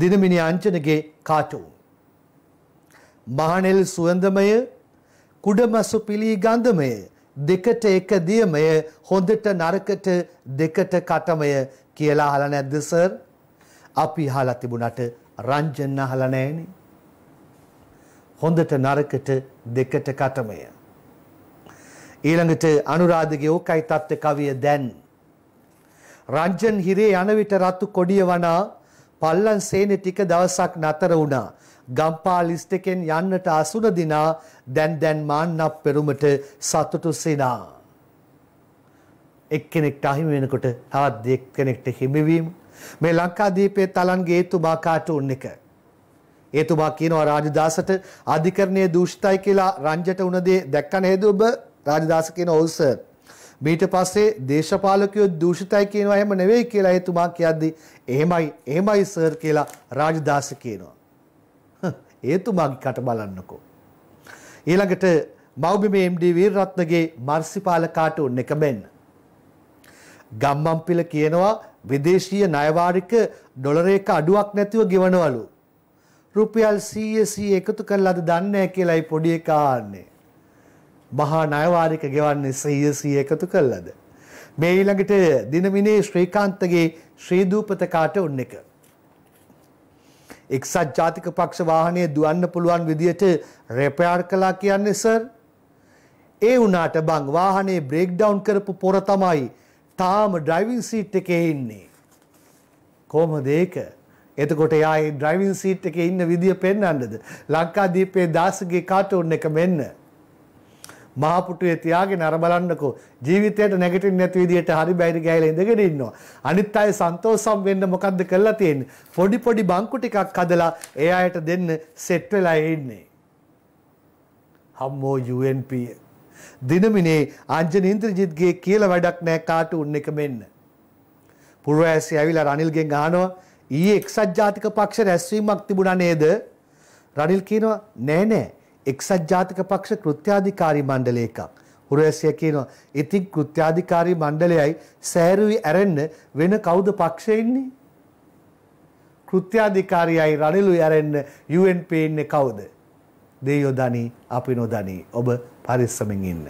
දිනමිනි අංචනගේ කාටෝ. මහනෙල් සුවඳමය කුඩමසු පිළී ගන්ධමය දෙකට එක දියමය හොඳට නරකට දෙකට කටමය කියලා අහලා නැද්ද සර්? අපි අහලා තිබුණාට රංජන අහලා නැහැනේ. හොඳට නරකට දෙකට කටමය. ඊළඟට අනුරාධගේ ඕකයි තත්ත්ව කවිය දැන්. රංජන් හිරේ යන විට රතු කොඩිය වනා පල්ලන් සේනේ ටික දවසක් නතර වුණා. ගම්පා ලිස්ට් එකෙන් යන්නට අසුන දිනා දැන් දැන් මාන්නක් පෙරුමට සතුටු සිනා. එක්කෙනෙක්ට අහිමි වෙනකොට තවත් එක්කෙනෙක්ට හිමිවීම මේ ලංකාදීපයේ තලන් ගේතු බාකාටුන් එක ඒතුමා කියනවා රාජදාසට අධිකරණයේ දූෂිතයි කියලා රංජට උන දේ දැක්ක නේද ඔබ රාජදාස කියන ඔව් සර් ඊට පස්සේ දේශපාලකයෝ දූෂිතයි කියනවා එහෙම නෙවෙයි කියලා ඒතුමා කියද්දි එහෙමයි එහෙමයි සර් කියලා රාජදාස කියනවා ඒතුමාගේ කට බලන්නකෝ ඊළඟට මව්බිමේ MD වීරරත්නගේ මර්සිපාල කාටුන් එක බෙන්න ගම්මන්පිල කියනවා විදේශීය ණය වාරික ඩොලර එක අඩුවක් නැතිව ගෙවනවලු රුපියල් 100 100 එකතු කරලාද දන්නේ කියලායි පොඩි එක ආන්නේ. මහා ණයවාරික ගෙවන්නේ 100 100 එකතු කරලාද. මේ ඊළඟට දිනමිනේ ශ්‍රීකාන්තගේ ශ්‍රී දූපත කාට උන්න එක. එක්සත් ජාතික පක්ෂ වාහනය දුවන්න පුළුවන් විදියට රෙපයාර් කළා කියන්නේ සර්. ඒ වුණාට බං වාහනේ බ්‍රේක් ඩවුන් කරපු පොර තමයි තාම ඩ්‍රයිවිං සීට් එකේ ඉන්නේ. කොහොමද ඒක? එතකොට එයා ඒ ඩ්‍රයිවිං සීට් එකේ ඉන්න විදිය පෙන්වන්නද ලංකාදීපේ දාසගේ කාටුන් එක මෙන්න මහපුටුවේ තියාගෙන අර බලන්නකෝ ජීවිතයට නැගිටින්න නැති විදියට හරි බැරි ගෑලා ඉඳගෙන ඉන්නවා අනිත් අය සන්තෝෂම් වෙන්න මොකද්ද කරලා තියෙන්නේ පොඩි පොඩි බංකු ටිකක් හදලා ඒ අයට දෙන්න සෙට් වෙලා ඉන්නේ හම්මෝ UNP දිනමිනේ අංජන ඉන්ද්‍රජිත්ගේ කියලා වැඩක් නැහැ කාටුන් එක මෙන්න පුරවැසිය ඇවිල්ලා රනිල්ගෙන් අහනවා ඊයේ එක්සත් ජාතික පක්ෂ රැස්වීමක් තිබුණා නේද? රනිල් කියනවා නෑ නෑ එක්සත් ජාතික පක්ෂ කෘත්‍යාධිකාරී මණ්ඩලය එකක්. හුරැසියා කියනවා ඉතින් කෘත්‍යාධිකාරී මණ්ඩලයයි සෑරුවි ඇරෙන්න වෙන කවුද පක්ෂෙ ඉන්නේ? කෘත්‍යාධිකාරියයි රනිලුයි ඇරෙන්න UNP ඉන්නේ කවුද? දෙයෝ දනි අපි නොදනි ඔබ පරිස්සමෙන් ඉන්න.